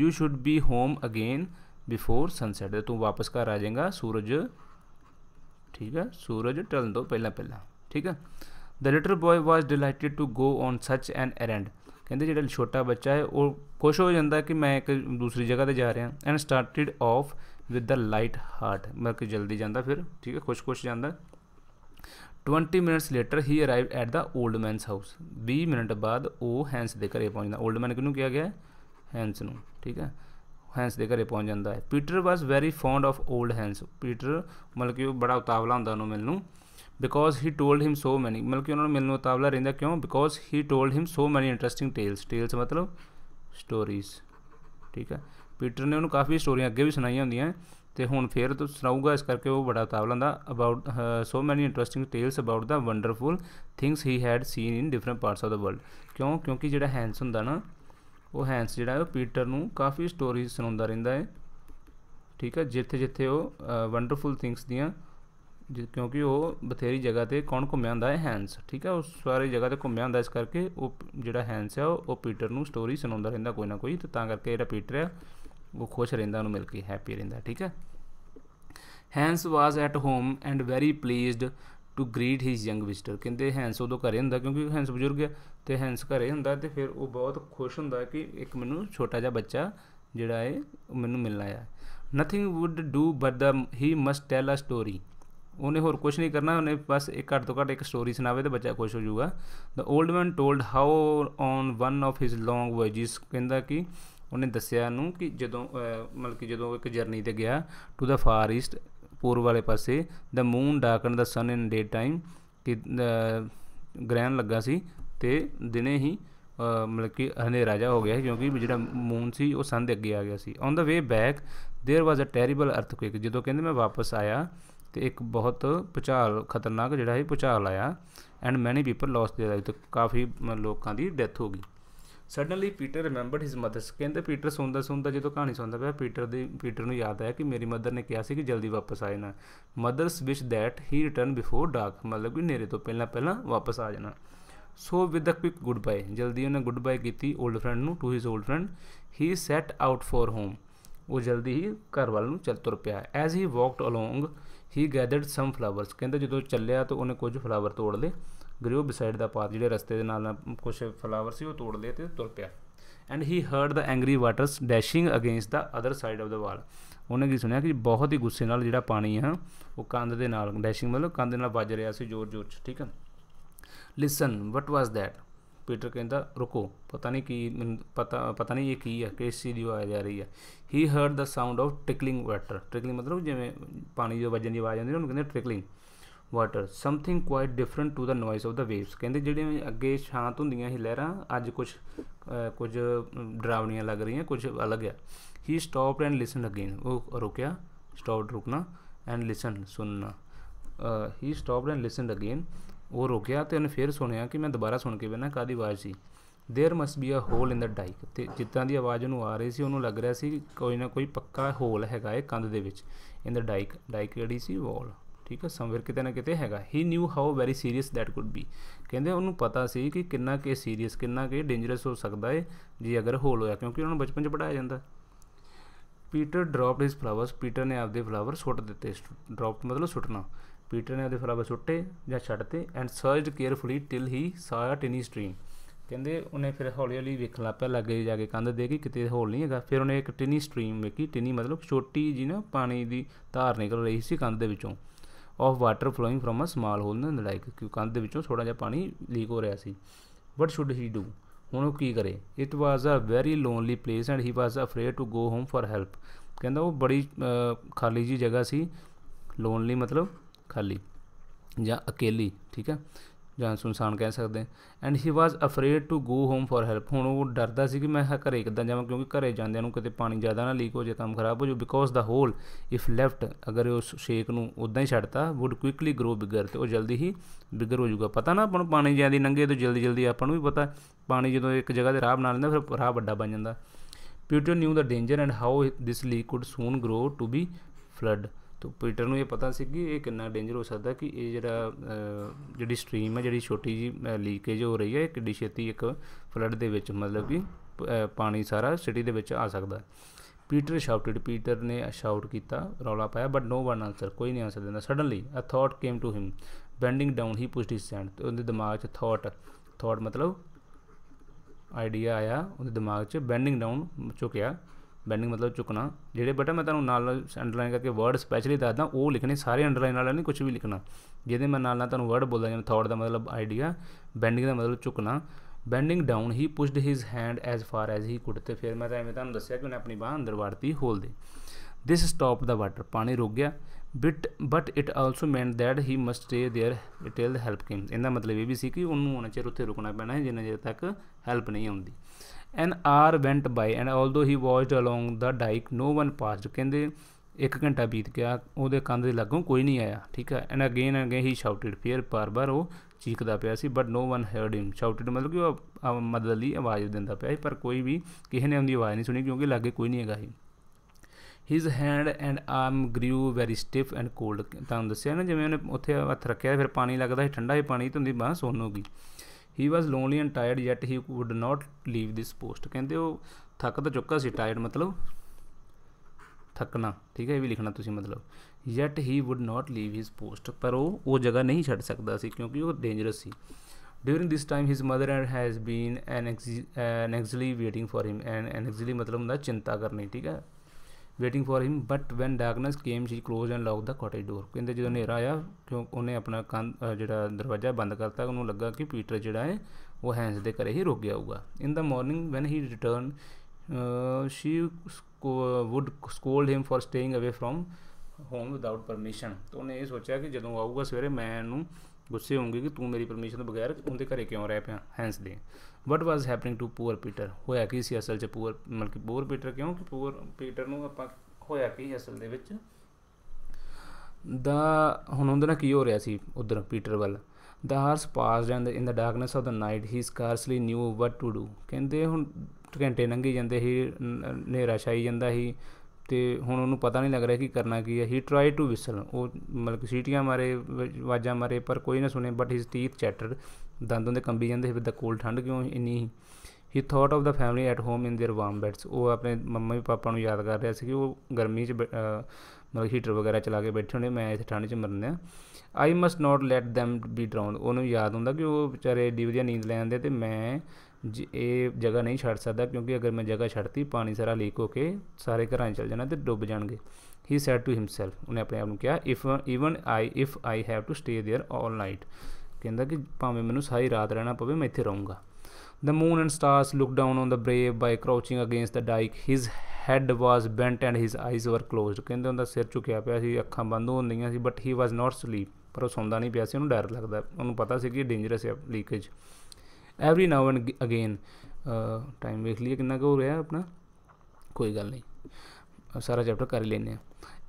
you should be home again before sunset तू वापस घर आ जाएगा सूरज ठीक है सूरज टल दो पहला पहला ठीक है the little boy was delighted to go on such an errand ਕਹਿੰਦੇ ਜਿਹੜਾ ਛੋਟਾ ਬੱਚਾ ਹੈ ਉਹ ਖੁਸ਼ ਹੋ ਜਾਂਦਾ ਕਿ ਮੈਂ ਇੱਕ ਦੂਸਰੀ ਜਗ੍ਹਾ ਤੇ ਜਾ ਰਿਹਾ and started off with the light heart ਮਤਲਬ ਕਿ ਜਲਦੀ ਜਾਂਦਾ ਫਿਰ ਠੀਕ ਹੈ ਖੁਸ਼-ਖੁਸ਼ ਜਾਂਦਾ 20 minutes later he arrived at the old man's house 20 minute ਬਾਅਦ ਉਹ ਹੈਂਸ ਦੇ ਘਰੇ ਪਹੁੰਚਦਾ 올ਡ ਮੈਨ ਕਿਹਨੂੰ ਕਿਹਾ ਗਿਆ ਹੈਂਸ ਨੂੰ ਠੀਕ ਹੈ ਹੈਂਸ ਦੇ ਘਰੇ ਪਹੁੰਚ ਜਾਂਦਾ ਹੈ Peter was very fond of old Hans Peter ਮਤਲਬ ਕਿ ਉਹ ਬੜਾ ਉਤਾਵਲਾ ਹੁੰਦਾ ਉਹਨੂੰ ਮਿਲਣ ਨੂੰ because he told him so ਮੈਨੀ ਮਤਲਬ ਕਿ ਉਹਨਾਂ ਨੂੰ ਮਿਲਣ ਨੂੰ ਤਾਬਲਾ ਰਹਿੰਦਾ ਕਿਉਂ because he told him so many interesting tales tales ਮਤਲਬ ਸਟੋਰੀਜ਼ ਠੀਕ ਹੈ ਪੀਟਰ ਨੇ ਉਹਨੂੰ ਕਾਫੀ ਸਟੋਰੀਆਂ ਅੱਗੇ ਵੀ ਸੁਣਾਈਆਂ ਹੁੰਦੀਆਂ ਤੇ ਹੁਣ ਫੇਰ ਤੋਂ ਸੁਣਾਊਗਾ ਇਸ ਕਰਕੇ ਉਹ ਬੜਾ ਤਾਵਲਾਂ ਦਾ about so many interesting tales about the wonderful things he had seen in different parts of the world ਕਿਉਂ ਕਿਉਂਕਿ ਜਿਹੜਾ ਹੈਂਸ ਹੁੰਦਾ ਨਾ ਉਹ ਹੈਂਸ ਜਿਹੜਾ ਉਹ ਪੀਟਰ ਨੂੰ ਕਾਫੀ ਸਟੋਰੀਜ਼ ਸੁਣਾਉਂਦਾ ਰਹਿੰਦਾ ਹੈ ਠੀਕ ਹੈ ਜਿੱਥੇ ਜਿੱਥੇ ਉਹ ਵੰਡਰਫੁਲ ਥਿੰਗਸ ਦੀਆਂ ਕਿਉਂਕਿ ਉਹ ਬਥੇਰੀ ਜਗ੍ਹਾ ਤੇ ਕੌਣ ਘੁੰਮਿਆ ਹੁੰਦਾ ਹੈ ਹੈਂਸ ਠੀਕ ਹੈ ਉਹ ਸਾਰੀ ਜਗ੍ਹਾ ਤੇ ਘੁੰਮਿਆ ਹੁੰਦਾ ਇਸ ਕਰਕੇ ਉਹ ਜਿਹੜਾ ਹੈਂਸ ਹੈ ਉਹ ਪੀਟਰ ਨੂੰ ਸਟੋਰੀ ਸੁਣਾਉਂਦਾ ਰਹਿੰਦਾ ਕੋਈ ਨਾ ਕੋਈ ਤੇ ਤਾਂ ਕਰਕੇ ਜਿਹੜਾ ਪੀਟਰ ਹੈ ਉਹ ਖੁਸ਼ ਰਹਿੰਦਾ ਉਹਨੂੰ ਮਿਲ ਕੇ ਹੈਪੀ ਰਹਿੰਦਾ ਠੀਕ ਹੈ Hans was at home and very pleased to greet his young visitor ਕਹਿੰਦੇ ਹੈਂਸ ਉਦੋਂ ਘਰੇ ਹੁੰਦਾ ਕਿਉਂਕਿ ਹੈਂਸ ਬਜ਼ੁਰਗ ਹੈ ਤੇ ਹੈਂਸ ਘਰੇ ਹੁੰਦਾ ਤੇ ਫਿਰ ਉਹ ਬਹੁਤ ਖੁਸ਼ ਹੁੰਦਾ ਕਿ ਇੱਕ ਮੈਨੂੰ ਛੋਟਾ ਜਿਹਾ ਬੱਚਾ ਜਿਹੜਾ ਹੈ ਮੈਨੂੰ ਮਿਲਣਾ ਹੈ nothing would do but that he must tell a story ਉਹਨੇ ਹੋਰ ਕੁਝ ਨਹੀਂ ਕਰਨਾ ਉਹਨੇ ਬਸ ਇੱਕ ਘੱਟ ਤੋਂ ਘੱਟ ਇੱਕ ਸਟੋਰੀ ਸੁਣਾਵੇ ਤੇ ਬੱਚਾ ਖੁਸ਼ ਹੋ ਜਾਊਗਾ the old man told how on one of his long voyages ਕਹਿੰਦਾ ਕਿ ਉਹਨੇ ਦੱਸਿਆ ਨੂੰ ਕਿ ਜਦੋਂ ਮਤਲਬ ਕਿ ਜਦੋਂ ਇੱਕ ਜਰਨੀ ਤੇ ਗਿਆ ਟੂ ਦਾ ਫਾਰ ਈਸਟ ਪੂਰਬ ਵਾਲੇ ਪਾਸੇ ਦ ਮੂਨ ਡਾਰਕਨ ਦਾ ਸਨ ਇਨ ਡੇ ਟਾਈਮ ਕਿ ਗ੍ਰਹਿਣ ਲੱਗਾ ਸੀ ਤੇ ਦਿਨੇ ਹੀ ਮਤਲਬ ਕਿ ਹਨੇਰਾ ਜਾ ਹੋ ਗਿਆ ਸੀ ਕਿਉਂਕਿ ਜਿਹੜਾ ਮੂਨ ਸੀ ਉਹ ਸਨ ਦੇ ਅੱਗੇ ਆ ਗਿਆ ਸੀ on the way back there was a terrible earthquake ਜਦੋਂ ਕਹਿੰਦੇ ਮੈਂ ਵਾਪਸ ਆਇਆ ਤੇ ਇੱਕ ਬਹੁਤ ਭੁਚਾਲ ਖਤਰਨਾਕ ਜਿਹੜਾ ਹੈ ਭੁਚਾਲ ਆਇਆ ਐਂਡ ਮੈਨੀ ਪੀਪਲ ਲਾਸਟ देयर ਲਾਈਫ ਤੇ ਕਾਫੀ ਲੋਕਾਂ ਦੀ ਡੈਥ ਹੋ ਗਈ suddenly Peter remembered his mother's ਕਹਿੰਦੇ ਪੀਟਰ ਸੁਣਦਾ ਸੁਣਦਾ ਜਦੋਂ ਕਹਾਣੀ ਸੁਣਦਾ ਪਿਆ ਪੀਟਰ ਦੀ ਪੀਟਰ ਨੂੰ ਯਾਦ ਆਇਆ ਕਿ ਮੇਰੀ ਮਦਰ ਨੇ ਕਿਹਾ ਸੀ ਕਿ ਜਲਦੀ ਵਾਪਸ ਆ ਜਾਣਾ mother's wish that he return before dark ਮਤਲਬ ਕਿ ਨੇਰੇ ਤੋਂ ਪਹਿਲਾਂ ਪਹਿਲਾਂ ਵਾਪਸ ਆ ਜਾਣਾ so with a quick goodbye ਜਲਦੀ ਉਹਨੇ ਗੁੱਡ ਬਾਏ ਕੀਤੀ 올ਡ ਫਰੈਂਡ ਨੂੰ to his old friend he set out for home ਉਹ ਜਲਦੀ ਹੀ ਘਰ ਵੱਲ ਨੂੰ ਚੱਲ ਤੁਰ ਪਿਆ as he walked along he gathered some flowers ਕਹਿੰਦਾ ਜਦੋਂ ਚੱਲਿਆ ਤਾਂ ਉਹਨੇ ਕੁਝ ਫਲਾਵਰ ਤੋੜ ਲਏ ਗ੍ਰਿਓ ਬਿਸਾਈਡ ਦਾ ਪਾਥ ਜਿਹੜੇ ਰਸਤੇ ਦੇ ਨਾਲ ਕੁਝ ਫਲਾਵਰ ਸੀ ਉਹ ਤੋੜ ਲਏ ਤੇ ਤੁਰ ਪਿਆ and he heard the angry waters dashing against the other side of the wall ਉਹਨੇ ਕੀ ਸੁਣਿਆ ਕਿ ਬਹੁਤ ਹੀ ਗੁੱਸੇ ਨਾਲ ਜਿਹੜਾ ਪਾਣੀ ਹੈ ਉਹ ਕੰਧ ਦੇ ਨਾਲ ਡੈਸ਼ਿੰਗ ਮਤਲਬ ਕੰਧ ਨਾਲ ਵੱਜ ਰਿਹਾ ਸੀ ਜ਼ੋਰ ਜ਼ੋਰ ਚ ਠੀਕ ਹੈ ਲਿਸਨ ਵਟ ਵਾਸ ਥੈਟ पीटर कहता रुको पता नहीं की पता पता नहीं ये की है किस चीज़ की आवाज़ आ रही है he heard the sound of trickling water trickling मतलब जिमें पानी जो वजन की आवाज़ आती है कहते trickling water something quite different to the noise of the waves कहते जो अगे शांत होंदिया ही लहर अज कुछ कुछ डरावनिया लग रही कुछ अलग है he stop and listen again वो रुकया स्टॉप रुकना एंड लिसन सुनना he stop and listen again ਉਹ ਰੁਕਿਆ ਤੇ ਉਹਨੇ ਫੇਰ ਸੁਣਿਆ ਕਿ ਮੈਂ ਦੁਬਾਰਾ ਸੁਣ ਕੇ ਬੈਣਾ ਕਾਦੀ ਆਵਾਜ਼ ਸੀ there must be a hole in the dike ਤੇ ਜਿੱਦਾਂ ਦੀ ਆਵਾਜ਼ ਉਹਨੂੰ ਆ ਰਹੀ ਸੀ ਉਹਨੂੰ ਲੱਗ ਰਿਹਾ ਸੀ ਕੋਈ ਨਾ ਕੋਈ ਪੱਕਾ ਹੋਲ ਹੈਗਾ ਇਹ ਕੰਧ ਦੇ ਵਿੱਚ ਇਨ ਦਾ ਡਾਈਕ ਡਾਈਕ ਜਿਹੜੀ ਸੀ ਵਾਲ ਠੀਕ ਹੈ ਸਮਵੇਅਰ ਕਿਤੇ ਨਾ ਕਿਤੇ ਹੈਗਾ he knew how very serious that could be ਕਹਿੰਦੇ ਉਹਨੂੰ ਪਤਾ ਸੀ ਕਿ ਕਿੰਨਾ ਕੇ ਸੀਰੀਅਸ ਕਿੰਨਾ ਕੇ ਡੇਂਜਰਸ ਹੋ ਸਕਦਾ ਹੈ ਜੇ ਅਗਰ ਹੋਲ ਹੋਇਆ ਕਿਉਂਕਿ ਉਹਨਾਂ ਨੂੰ ਬਚਪਨ 'ਚ ਪੜਾਇਆ ਜਾਂਦਾ Peter dropped his flowers Peter ਨੇ ਆਪਦੇ ਫਲਾਵਰ ਸੁੱਟ ਦਿੱਤੇ ਡ੍ਰੌਪਡ ਮਤਲਬ ਸੁੱਟਣਾ ਪੀਟਰ ਨੇ ਉਹਦੇ ਫਲਾਵਰ ਸੁੱਟੇ ਜਾਂ ਛੱਡਤੇ and searched carefully till he saw a ਟਿਨੀ stream ਕਹਿੰਦੇ ਉਹਨੇ ਫਿਰ ਹੌਲੀ ਹੌਲੀ ਵੇਖਣ ਲੱਗ ਪਿਆ ਲੱਗੇ ਜਾ ਕੇ ਕੰਧ ਦੇ ਕਿ ਕਿਤੇ ਹੋਲ ਨਹੀਂ ਹੈਗਾ ਫਿਰ ਉਹਨੇ ਇੱਕ ਟਿਨੀ ਸਟ੍ਰੀਮ ਵੇਖੀ ਟਿਨੀ ਮਤਲਬ ਛੋਟੀ ਜੀ ਨਾ ਪਾਣੀ ਦੀ ਧਾਰ ਨਿਕਲ ਰਹੀ ਸੀ ਕੰਧ ਦੇ ਵਿੱਚੋਂ of water flowing from a small hole ਨਾ ਲਾਈਕ ਕਿ ਕੰਧ ਦੇ ਵਿੱਚੋਂ ਥੋੜਾ ਜਿਹਾ ਪਾਣੀ ਲੀਕ ਹੋ ਰਿਹਾ ਸੀ ਵਟ ਸ਼ੁੱਡ ਹੀ ਡੂ ਹੁਣ ਉਹ ਕੀ ਕਰੇ it was a very lonely place and he was afraid to go home for help ਕਹਿੰਦਾ ਉਹ ਬੜੀ ਖਾਲੀ ਜੀ ਜਗ੍ਹਾ ਸੀ ਲੋਨਲੀ ਮਤਲਬ ਖਾਲੀ ਜਾਂ ਇਕੱਲੀ ਠੀਕ ਹੈ ਜਾਂ ਸੁਨਸਾਨ ਕਹਿ ਸਕਦੇ and he was afraid to go home for help ਹੁਣ ਉਹ ਡਰਦਾ ਸੀ ਕਿ ਮੈਂ ਘਰੇ ਕਿੱਦਾਂ ਜਾਵਾਂ ਕਿਉਂਕਿ ਘਰੇ ਜਾਂਦਿਆਂ ਨੂੰ ਕਿਤੇ ਪਾਣੀ ਜ਼ਿਆਦਾ ਨਾ ਲੀਕ ਹੋ ਜੇ ਕੰਮ ਖਰਾਬ ਹੋ ਜਾਊ because the hole if left ਅਗਰ ਉਸ ਸ਼ੇਕ ਨੂੰ ਉਦਾਂ ਹੀ ਛੱਡਤਾ ਵੁੱਡ ਕੁਇਕਲੀ ਗਰੋ ਬਿਗਰ ਤੇ ਉਹ ਜਲਦੀ ਹੀ ਬਿਗਰ ਹੋ ਜਾਊਗਾ ਪਤਾ ਨਾ ਆਪਾਂ ਨੂੰ ਪਾਣੀ ਜਿਆਦੀ ਨੰਗੇ ਤੋਂ ਜਲਦੀ ਜਲਦੀ ਆਪਾਂ ਨੂੰ ਵੀ ਪਤਾ ਪਾਣੀ ਜਦੋਂ ਇੱਕ ਜਗ੍ਹਾ ਤੇ ਰਾਹ ਬਣਾ ਲੈਂਦਾ ਫਿਰ ਰਾਹ ਵੱਡਾ ਬਣ ਜਾਂਦਾ Peter knew the danger and how this leak could soon grow to be flood ਤੋ ਪੀਟਰ ਨੂੰ ਇਹ ਪਤਾ ਸੀ ਕਿ ਇਹ ਕਿੰਨਾ ਡੇਂਜਰ ਹੋ ਸਕਦਾ ਕਿ ਇਹ ਜਿਹੜਾ ਜਿਹੜੀ ਸਟ੍ਰੀਮ ਹੈ ਜਿਹੜੀ ਛੋਟੀ ਜੀ ਲੀਕੇਜ ਹੋ ਰਹੀ ਹੈ ਇੱਕ ਕਿੱਡੀ ਛੇਤੀ ਇੱਕ ਫਲੱਡ ਦੇ ਵਿੱਚ ਮਤਲਬ ਕਿ ਪਾਣੀ ਸਾਰਾ ਸਿਟੀ ਦੇ ਵਿੱਚ ਆ ਸਕਦਾ ਪੀਟਰ ਸ਼ਾਊਟਡ ਪੀਟਰ ਨੇ ਸ਼ਾਊਟ ਕੀਤਾ ਰੌਲਾ ਪਾਇਆ ਬਟ ਨੋ ਵਨ ਆਨਸਰ ਕੋਈ ਨਹੀਂ ਆਨਸਰ ਦਿੰਦਾ suddenly a thought came to him bending down he pushed his hand ਤੇ ਉਹਦੇ ਦਿਮਾਗ 'ਚ ਥਾਟ ਥਾਟ ਮਤਲਬ ਆਈਡੀਆ ਆਇਆ ਉਹਦੇ ਦਿਮਾਗ 'ਚ ਬੈਂਡਿੰਗ ਡਾਊਨ ਚੁੱਕਿਆ ਬੈਂਡਿੰਗ ਮਤਲਬ ਝੁਕਣਾ ਜਿਹੜੇ ਬਟਨ ਮੈਂ ਤੁਹਾਨੂੰ ਨਾਲ ਨਾਲ ਅੰਡਰਲਾਈਨ ਕਰਕੇ ਵਰਡ ਸਪੈਸ਼ਲੀ ਦੱਸਦਾ ਉਹ ਲਿਖਣੇ ਸਾਰੇ ਅੰਡਰਲਾਈਨ ਵਾਲੇ ਨਹੀਂ ਕੁਝ ਵੀ ਲਿਖਣਾ ਜਿਹਦੇ ਮੈਂ ਨਾਲ ਨਾਲ ਤੁਹਾਨੂੰ ਵਰਡ ਬੋਲਦਾ ਜਿਵੇਂ ਥੌਟ ਦਾ ਮਤਲਬ ਆਈਡੀਆ ਬੈਂਡਿੰਗ ਦਾ ਮਤਲਬ ਝੁਕਣਾ bending down he pushed his hand as far as he could ਤੇ ਫਿਰ ਮੈਂ ਤਾਂ ਐਵੇਂ ਤੁਹਾਨੂੰ ਦੱਸਿਆ ਕਿ ਉਹਨੇ ਆਪਣੀ ਬਾਹ ਅੰਦਰ ਵੜਤੀ ਹੋਲ ਦੇ ਥਿਸ ਸਟਾਪ ਦਾ ਵਾਟਰ ਪਾਣੀ ਰੁਕ ਗਿਆ bit but it also meant that he must stay there till help came ਇਹਦਾ ਮਤਲਬ ਇਹ ਵੀ ਸੀ ਕਿ ਉਹਨੂੰ ਉਹਨਾਂ ਚਿਰ ਉੱਥੇ ਰੁਕਣਾ ਪੈਣਾ ਹੈ ਜਿੰਨਾ ਚਿਰ ਤੱਕ ਹੈਲਪ ਨਹੀਂ ਆਉਂਦੀ an hour went by and although he watched along the dike no one passed ਕਹਿੰਦੇ ਇੱਕ ਘੰਟਾ ਬੀਤ ਗਿਆ ਉਹਦੇ ਕੰਨ ਦੇ ਲੱਗੋਂ ਕੋਈ ਨਹੀਂ ਆਇਆ ਠੀਕ ਹੈ and again and again he shouted for ਪਰ ਬਰ ਉਹ ਚੀਕਦਾ ਪਿਆ ਸੀ but no one heard him shouted ਮਤਲਬ ਕਿ ਉਹ ਮਦਦਲੀ ਆਵਾਜ਼ ਦਿੰਦਾ ਪਿਆ ਸੀ ਪਰ ਕੋਈ ਵੀ ਕਿਸੇ ਨੇ ਉਹਦੀ ਆਵਾਜ਼ ਨਹੀਂ ਸੁਣੀ ਕਿਉਂਕਿ ਲੱਗੇ ਕੋਈ ਨਹੀਂ ਹੈਗਾ ਸੀ his hand and arm grew very stiff and cold ਤਾਂ ਦੱਸਿਆ ਨਾ ਜਿਵੇਂ ਉਹਨੇ ਉੱਥੇ ਹੱਥ ਰੱਖਿਆ ਫਿਰ ਪਾਣੀ ਲੱਗਦਾ ਸੀ ਠੰਡਾ ਹੀ ਪਾਣੀ ਤੁੰਦੀ ਬਾਹ ਸੁੰਨ he was lonely and tired yet he would not leave this post केंद्र थक तो चुका से टायर्ड मतलब थकना ठीक है ये भी लिखना तुम मतलब yet he would not leave his post पर वो, वो जगह नहीं छड़ सकता से क्योंकि वह डेंजरस से during this time his mother and has been an एक्जी anxiously waiting for him and an मतलब हमारा चिंता करनी ठीक है waiting for him but when darkness came she close and lock the cottage door ਕਹਿੰਦੇ ਜਦੋਂ ਹਨੇਰਾ ਆਇਆ ਕਿਉਂ ਉਹਨੇ ਆਪਣਾ ਕੰਨ ਜਿਹੜਾ ਦਰਵਾਜ਼ਾ ਬੰਦ ਕਰਤਾ ਉਹਨੂੰ ਲੱਗਾ ਕਿ ਪੀਟਰ ਜਿਹੜਾ ਹੈ ਉਹ ਹੈਂਸ ਦੇ ਘਰੇ ਹੀ ਰੁਕ ਗਿਆ ਹੋਊਗਾ in the morning when he return she would scold him for staying away from home without permission ਤੋਂ ਉਹਨੇ ਇਹ ਸੋਚਿਆ ਕਿ ਜਦੋਂ ਆਊਗਾ ਸਵੇਰੇ ਮੈਂ ਇਹਨੂੰ ਗੁੱਸੇ ਹੋਊਂਗੀ ਕਿ ਤੂੰ ਮੇਰੀ ਪਰਮਿਸ਼ਨ ਤੋਂ ਬਗੈਰ ਉਹਦੇ ਘਰੇ ਕਿਉਂ ਰਹਿ ਪਿਆ ਹੈਂਸ ਦੇ what was happening to poor Peter ਹੋਇਆ ਕੀ ਸੀ ਅਸਲ 'ਚ ਪੂਅਰ ਮਤਲਬ ਕਿ ਪੂਅਰ ਪੀਟਰ ਕਿਉਂ ਕਿ ਪੂਅਰ ਪੀਟਰ ਨੂੰ ਆਪਾਂ ਹੋਇਆ ਕੀ ਅਸਲ ਦੇ ਵਿੱਚ ਦਾ ਹੁਣ ਉਹਦੇ ਨਾਲ ਕੀ ਹੋ ਰਿਹਾ ਸੀ ਉਧਰ ਪੀਟਰ ਵੱਲ the hours pass and in the darkness of the night he scarcely knew what to do ਕਹਿੰਦੇ ਹੁਣ ਘੰਟੇ ਲੰਘੀ ਜਾਂਦੇ ਹੀ ਹਨੇਰਾ ਛਾਈ ਜਾਂਦਾ ਹੀ ਤੇ ਹੁਣ ਉਹਨੂੰ ਪਤਾ ਨਹੀਂ ਲੱਗ ਰਿਹਾ ਕਿ ਕਰਨਾ ਕੀ ਹੈ ਹੀ ਟ੍ਰਾਈ ਟੂ ਵਿਸਲ ਉਹ ਮਤਲਬ ਕਿ ਸੀਟੀਆਂ ਮਾਰੇ ਆਵਾਜ਼ਾਂ ਮਾਰੇ ਪਰ ਕੋਈ ਨਾ ਸੁਣੇ ਬਟ ਹਿਸ ਟੀਥ ਚੈਟਰਡ ਦੰਦੋਂ ਦੇ ਕੰਬੀ ਜਾਂਦੇ ਵਿਦ ਦਾ ਕੋਲਡ ਠੰਡ ਕਿਉਂ ਇੰਨੀ he thought of the family at home in their warm beds ਉਹ ਆਪਣੇ ਮੰਮਾ ਵੀ ਪਾਪਾ ਨੂੰ ਯਾਦ ਕਰ ਰਿਹਾ ਸੀ ਕਿ ਉਹ ਗਰਮੀ 'ਚ ਮਤਲਬ ਹੀਟਰ ਵਗੈਰਾ ਚਲਾ ਕੇ ਬੈਠੇ ਹੋਣੇ ਮੈਂ ਇੱਥੇ ਠੰਡ 'ਚ ਆ I must not let them be drowned ਉਹਨੂੰ ਯਾਦ ਹੁੰਦਾ ਕਿ ਉਹ ਵਿਚਾਰੇ ਏਡੀ ਵਧੀਆ ਨੀਂਦ ਲੈ ਆਂਦੇ ਤੇ ਮੈਂ ਜੇ ਇਹ ਜਗ੍ਹਾ ਨਹੀਂ ਛੱਡ ਸਕਦਾ ਕਿਉਂਕਿ ਅਗਰ ਮੈਂ ਜਗ੍ਹਾ ਛੱਡਤੀ ਪਾਣੀ ਸਾਰਾ ਲੀਕ ਹੋ ਕੇ ਸਾਰੇ ਘਰਾਂ 'ਚ ਚਲ ਜਾਣਾ ਤੇ ਡੁੱਬ ਜਾਣਗੇ ਹੀ ਸੈਡ ਟੂ ਹਿਮਸੈਲਫ ਉਹਨੇ ਆਪਣੇ ਆਪ ਨੂੰ ਕਿਹਾ if even I if I have to stay there 올 night ਕਹਿੰਦਾ ਕਿ ਭਾਵੇਂ ਮੈਨੂੰ ਸਾਰੀ ਰਾਤ ਰਹਿਣਾ ਪਵੇ ਮੈਂ ਇੱਥੇ ਰਹੂੰਗਾ the moon and stars look down on the brave boy crouching against the dike his head was bent and his eyes were closed ਕਹਿੰਦੇ ਉਹਦਾ ਸਿਰ ਝੁਕਿਆ ਪਿਆ ਸੀ ਅੱਖਾਂ ਬੰਦ ਹੋ ਗਈਆਂ ਸੀ but he was not sleep ਪਰ ਉਹ ਸੌਂਦਾ ਨਹੀਂ ਪਿਆ ਸੀ ਉਹਨੂੰ ਡਰ ਲੱਗਦਾ ਉਹਨੂੰ ਪਤਾ ਸੀ ਕਿ ਡੇਂਜਰਸ ਹੈ leakage every now and again time ਵੇਖ ਲਈਏ ਕਿੰਨਾ ਕੁ ਹੋ ਰਿਹਾ ਆਪਣਾ ਕੋਈ ਗੱਲ ਨਹੀਂ ਸਾਰਾ ਚੈਪਟਰ ਕਰ ਹੀ ਲੈਨੇ ਆ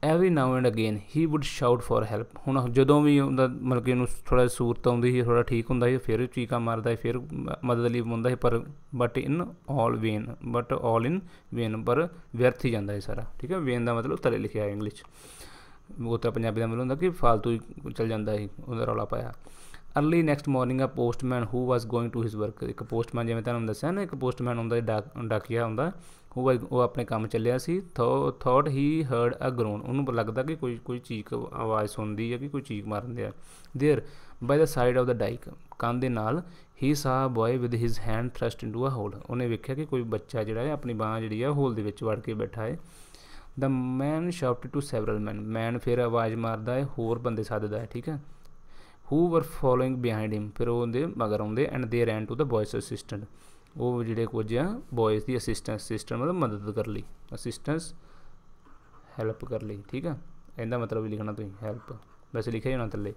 every now and again he would shout for help ਹੁਣ ਜਦੋਂ ਵੀ ਉਹਦਾ ਮਤਲਬ ਕਿ ਉਹਨੂੰ ਥੋੜਾ ਸੂਰਤ ਆਉਂਦੀ ਸੀ ਥੋੜਾ ਠੀਕ ਹੁੰਦਾ ਸੀ ਫਿਰ ਚੀਕਾ ਮਾਰਦਾ ਸੀ ਫਿਰ ਮਦਦ ਲਈ ਬੁੰਦਾ ਸੀ ਪਰ but in all vain but all in vain ਪਰ ਵਿਅਰਥ ਹੀ ਜਾਂਦਾ ਹੈ ਸਾਰਾ ਠੀਕ ਹੈ ਵੇਨ ਦਾ ਮਤਲਬ ਤਲੇ ਲਿਖਿਆ ਹੈ ਇੰਗਲਿਸ਼ ਉਹ ਤਾਂ ਪੰਜਾਬੀ ਦਾ ਮਤਲਬ ਹੁੰਦਾ ਕਿ ਫालतू ਚਲ ਜਾਂਦਾ ਹੈ ਉਹਦਾ ਰੌਲਾ ਪਾਇਆ early next morning a postman who was going to his work ਇੱਕ ਪੋਸਟਮੈਨ ਜਿਵੇਂ ਤੁਹਾਨੂੰ ਦੱਸਿਆ ਨਾ ਇੱਕ ਪੋਸਟਮੈਨ ਹੁੰਦਾ ਜਿਹੜਾ ਡਾਕੀਆ ਹੁੰਦਾ ਹੂ ਵਾਸ ਉਹ ਆਪਣੇ ਕੰਮ ਚੱਲਿਆ ਸੀ thought he heard a groan ਉਹਨੂੰ ਲੱਗਦਾ ਕਿ ਕੋਈ ਕੋਈ ਚੀਕ ਆਵਾਜ਼ ਸੁਣਦੀ ਹੈ ਕਿ ਕੋਈ ਚੀਕ ਮਾਰਨ ਆ there by the side of the dike ਕੰਨ ਦੇ ਨਾਲ he saw boy with his hand thrust into a hole ਉਹਨੇ ਵੇਖਿਆ ਕਿ ਕੋਈ ਬੱਚਾ ਜਿਹੜਾ ਹੈ ਆਪਣੀ ਬਾਹ ਜਿਹੜੀ ਹੈ ਹੋਲ ਦੇ ਵਿੱਚ ਵੜ ਕੇ ਬੈਠਾ ਹੈ ਦ ਮੈਨ ਸ਼ਾਊਟਡ ਟੂ ਸੈਵਰਲ ਮੈਨ ਮੈਨ ਫਿਰ ਆਵਾਜ਼ ਮਾਰਦਾ ਹੈ ਹੋਰ ਬੰਦੇ ਸੱਦਦਾ ਹੈ ਠੀਕ ਹੈ ਹੂ ਵਰ ਫੋਲੋਇੰਗ ਬਿਹਾਈਂਡ ਹਿਮ ਫਿਰ ਉਹ ਉਹਦੇ ਮਗਰ ਆਉਂਦੇ ਐਂਡ ਦੇ ਰੈਨ ਟੂ ਦਾ ਬॉयਸ ਅਸਿਸਟੈਂਟ ਉਹ ਜਿਹੜੇ ਕੁਝ ਆ ਬॉयਸ ਦੀ ਅਸਿਸਟੈਂਸ ਸਿਸਟਮ ਮਤਲਬ ਮਦਦ ਕਰ ਲਈ ਅਸਿਸਟੈਂਸ ਹੈਲਪ ਕਰ ਲਈ ਠੀਕ ਆ ਇਹਦਾ ਮਤਲਬ ਵੀ ਲਿਖਣਾ ਤੁਸੀਂ ਹੈਲਪ ਵੈਸੇ ਲਿਖਿਆ ਹੋਣਾ ਥੱਲੇ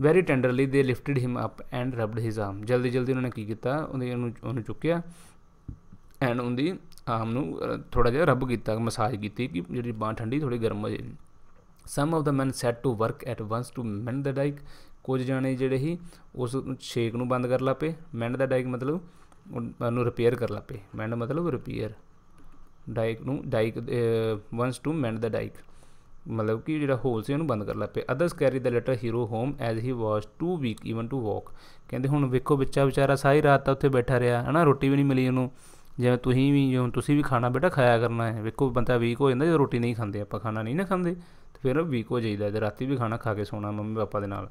very tenderly they lifted him up and rubbed his arm ਜਲਦੀ ਜਲਦੀ ਉਹਨਾਂ ਨੇ ਕੀ ਕੀਤਾ ਉਹਦੇ ਉਹਨੂੰ ਉਹਨੂੰ ਚੁੱਕਿਆ ਐਂਡ ਉਹਦੀ ਆਰਮ ਨੂੰ ਥੋੜਾ ਜਿਹਾ ਰਬ ਕੀਤਾ ਮਸਾਜ ਕੀਤੀ ਕਿ ਜਿਹੜੀ ਬਾਹ ਠੰਡੀ ਥੋੜੀ ਗਰਮ ਹੋ ਜੇ some of the men set to work at once to mend the dike ਕੁਝ ਜਾਣੇ ਜਿਹੜੇ ਹੀ ਉਸ ਛੇਕ ਨੂੰ ਬੰਦ ਕਰ ਲਾਪੇ ਮੈਂਡ ਦਾ ਡਾਈਕ ਮਤਲਬ ਉਹਨੂੰ ਰਿਪੇਅਰ ਕਰ ਲਾਪੇ ਮੈਂਡ ਮਤਲਬ ਰਿਪੇਅਰ ਡਾਈਕ ਨੂੰ dike once to mend the dike ਮਤਲਬ ਕਿ ਜਿਹੜਾ ਹੋਲ ਸੀ ਉਹਨੂੰ ਬੰਦ ਕਰ ਲਾਪੇ others carry the little hero home as he was too weak even to walk ਕਹਿੰਦੇ ਹੁਣ ਵੇਖੋ ਬੱਚਾ ਵਿਚਾਰਾ ਸਾਰੀ ਰਾਤ ਤਾਂ ਉੱਥੇ ਬੈਠਾ ਰਿਹਾ ਹਨਾ ਰੋਟੀ ਵੀ ਨਹੀਂ ਮਿਲੀ ਉਹਨੂੰ ਜਿਵੇਂ ਤੁਸੀਂ ਵੀ ਜਿਵੇਂ ਤੁਸੀਂ ਵੀ ਖਾਣਾ ਬੇਟਾ ਖਾਇਆ ਕਰਨਾ ਹੈ ਵੇਖੋ ਬੰਦਾ ਵੀਕ ਹੋ ਜਾਂਦਾ ਜੇ ਰੋਟੀ ਨਹੀਂ ਖਾਂਦੇ ਆਪਾਂ ਖਾਣਾ ਨਹੀਂ ਨਾ ਖਾਂਦੇ ਫਿਰ ਵੀਕ ਹੋ ਜਾਈਦਾ ਤੇ ਰਾਤੀ ਵੀ ਖਾਣਾ ਖਾ ਕੇ ਸੋਣਾ ਮੰਮੀ ਪਾਪਾ ਦੇ ਨਾਲ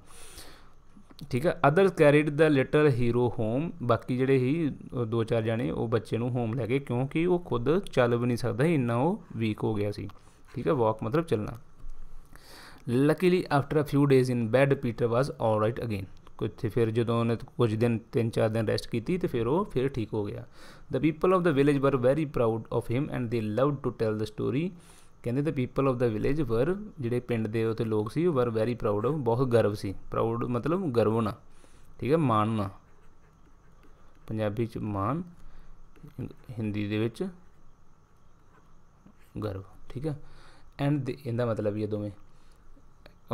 ਠੀਕ ਹੈ other carried the little hero home ਬਾਕੀ ਜਿਹੜੇ ਹੀ ਦੋ ਚਾਰ ਜਾਣੇ ਉਹ ਬੱਚੇ ਨੂੰ ਹੋਮ ਲੈ ਕੇ ਕਿਉਂਕਿ ਉਹ ਖੁਦ ਚੱਲ ਵੀ ਨਹੀਂ ਸਕਦਾ ਇੰਨਾ ਉਹ ਵੀਕ ਹੋ ਗਿਆ ਸੀ ਠੀਕ ਹੈ ਵਾਕ ਮਤਲਬ ਚੱਲਣਾ luckily after a few days in bed Peter was alright again ਕੁਝ ਫਿਰ ਜਦੋਂ ਉਹਨੇ ਕੁਝ ਦਿਨ ਤਿੰਨ ਚਾਰ ਦਿਨ ਰੈਸਟ ਕੀਤੀ ਤੇ ਫਿਰ ਉਹ ਫਿਰ ਠੀਕ ਹੋ ਗਿਆ the people of the village were very proud of him and they loved to tell the story ਕਹਿੰਦੇ the people of the village were ਜਿਹੜੇ ਪਿੰਡ ਦੇ ਉਤੇ ਲੋਕ ਸੀ ਵਰ ਵੈਰੀ ਪ੍ਰਾਊਡ ਆਫ ਬਹੁਤ ਗਰਵ ਸੀ ਪ੍ਰਾਊਡ ਮਤਲਬ ਗਰਵ ਨਾ ਠੀਕ ਹੈ ਮਾਣ ਨਾ ਪੰਜਾਬੀ ਚ ਮਾਣ ਹਿੰਦੀ ਦੇ ਵਿੱਚ ਗਰਵ ਠੀਕ ਹੈ ਐਂਡ ਇਹਦਾ ਮਤਲਬ ਇਹ ਦੋਵੇਂ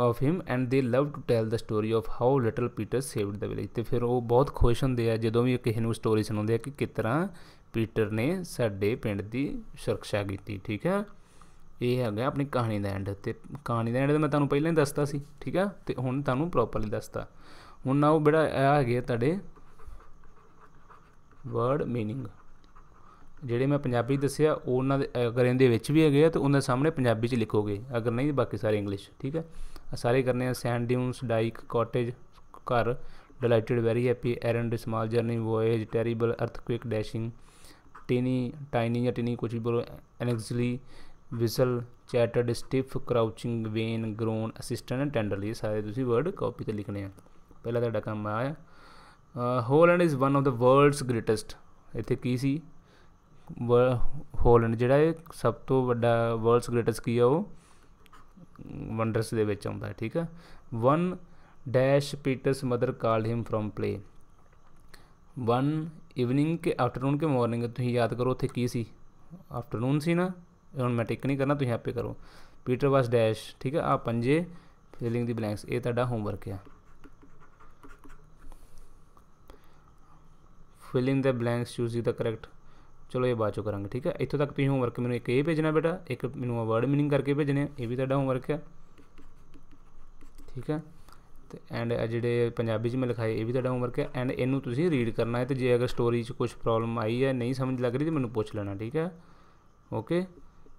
of him and they love to tell the story of how little Peter saved the village ਤੇ ਫਿਰ ਉਹ ਬਹੁਤ ਖੁਸ਼ ਹੁੰਦੇ ਆ ਜਦੋਂ ਵੀ ਕਿਸੇ ਨੂੰ ਸਟੋਰੀ ਸੁਣਾਉਂਦੇ ਆ ਕਿ ਕਿਤਰਾ ਪੀਟਰ ਨੇ ਸਾਡੇ ਪਿੰਡ ਦੀ ਸੁਰੱਖਿਆ ਕੀਤੀ ਠੀਕ ਹੈ ਇਹ ਹੈ ਗਿਆ ਆਪਣੀ ਕਹਾਣੀ ਦਾ ਐਂਡ ਤੇ ਕਹਾਣੀ ਦਾ ਐਂਡ ਤੇ ਮੈਂ ਤੁਹਾਨੂੰ ਪਹਿਲਾਂ ਹੀ ਦੱਸਤਾ ਸੀ ਠੀਕ ਆ ਤੇ ਹੁਣ ਤੁਹਾਨੂੰ ਪ੍ਰੋਪਰਲੀ ਦੱਸਤਾ ਹੁਣ ਨਾ ਉਹ ਬੜਾ ਆ ਹੈਗੇ ਤੁਹਾਡੇ ਵਰਡ मीनिंग ਜਿਹੜੇ ਮੈਂ ਪੰਜਾਬੀ ਦੱਸਿਆ ਉਹਨਾਂ ਦੇ ਅਗਰ ਇਹਦੇ ਵਿੱਚ ਵੀ ਹੈਗੇ ਆ ਤਾਂ ਉਹਨਾਂ ਦੇ ਸਾਹਮਣੇ ਪੰਜਾਬੀ ਚ ਲਿਖੋਗੇ ਅਗਰ ਨਹੀਂ ਤਾਂ ਬਾਕੀ ਸਾਰੇ ਇੰਗਲਿਸ਼ ਠੀਕ ਹੈ ਸਾਰੇ ਕਰਨੇ ਆ ਸੈਂਡ ਡਿਊਨਸ ਡਾਈਕ ਕਾਟੇਜ ਘਰ delighted very happy errand small journey voyage terrible earthquake dashing teeny tiny ਜਾਂ ਟੀਨੀ ਕੁਝ ਵੀ ਬੋਲੋ anxiously whistle chatted stiff crouching vain groan assistant tenderly ਸਾਰੇ ਤੁਸੀਂ ਵਰਡ ਕਾਪੀ ਤੇ ਲਿਖਣੇ ਆ ਪਹਿਲਾ ਤੁਹਾਡਾ ਕੰਮ ਆ Holland is one of the world's greatest ਇੱਥੇ ਕੀ ਸੀ ਹੋਲੈਂਡ ਜਿਹੜਾ ਇਹ ਸਭ ਤੋਂ ਵੱਡਾ ਵਰਲਡਸ ਗ੍ਰੇਟੈਸਟ ਕੀ ਆ ਉਹ ਵੰਡਰਸ ਦੇ ਵਿੱਚ ਆਉਂਦਾ ਠੀਕ ਆ one dash Peter's mother called him from play one evening ਕੇ ਆਫਟਰਨੂਨ ਕੇ ਮਾਰਨਿੰਗ ਤੁਸੀਂ ਯਾਦ ਕਰੋ ਉੱਥੇ ਕੀ ਸੀ ਆਫਟਰਨੂਨ ਸੀ ਨਾ ਹੁਣ ਮੈਂ ਟਿਕ ਨਹੀਂ ਕਰਨਾ ਤੁਸੀਂ ਆਪੇ ਕਰੋ ਪੀਟਰ ਵਾਸ ਡੈਸ਼ ਠੀਕ ਹੈ ਆ ਪੰਜੇ ਫਿਲਿੰਗ ਦੀ ਬਲੈਂਕਸ ਇਹ ਤੁਹਾਡਾ ਹੋਮਵਰਕ ਹੈ filling the blanks choose the correct ਚਲੋ ਇਹ ਬਾਅਦ ਚ ਕਰਾਂਗੇ ਠੀਕ ਹੈ ਇੱਥੋਂ ਤੱਕ ਤੁਸੀਂ ਹੋਮਵਰਕ ਮੈਨੂੰ ਇੱਕ ਇਹ ਭੇਜਣਾ ਬੇਟਾ ਇੱਕ ਮੈਨੂੰ ਵਰਡ ਮੀਨਿੰਗ ਕਰਕੇ ਭੇਜਣੇ ਇਹ ਵੀ ਤੁਹਾਡਾ ਹੋਮਵਰਕ ਹੈ ਠੀਕ ਹੈ ਤੇ ਐਂਡ ਜਿਹੜੇ ਪੰਜਾਬੀ 'ਚ ਮੈਂ ਲਿਖਾਏ ਇਹ ਵੀ ਤੁਹਾਡਾ ਹੋਮਵਰਕ ਹੈ ਐਂਡ ਇਹਨੂੰ ਤੁਸੀਂ ਰੀਡ ਕਰਨਾ ਹੈ ਤੇ ਜੇ ਅਗਰ ਸਟੋਰੀ 'ਚ ਕੁਝ ਪ੍ਰੋਬਲਮ ਆਈ ਹੈ ਨਹੀਂ ਸਮਝ ਲੱਗ ਰਹੀ ਤੇ ਮੈਨੂੰ ਪੁੱਛ ਲੈਣਾ ਠੀਕ ਹੈ ਓਕੇ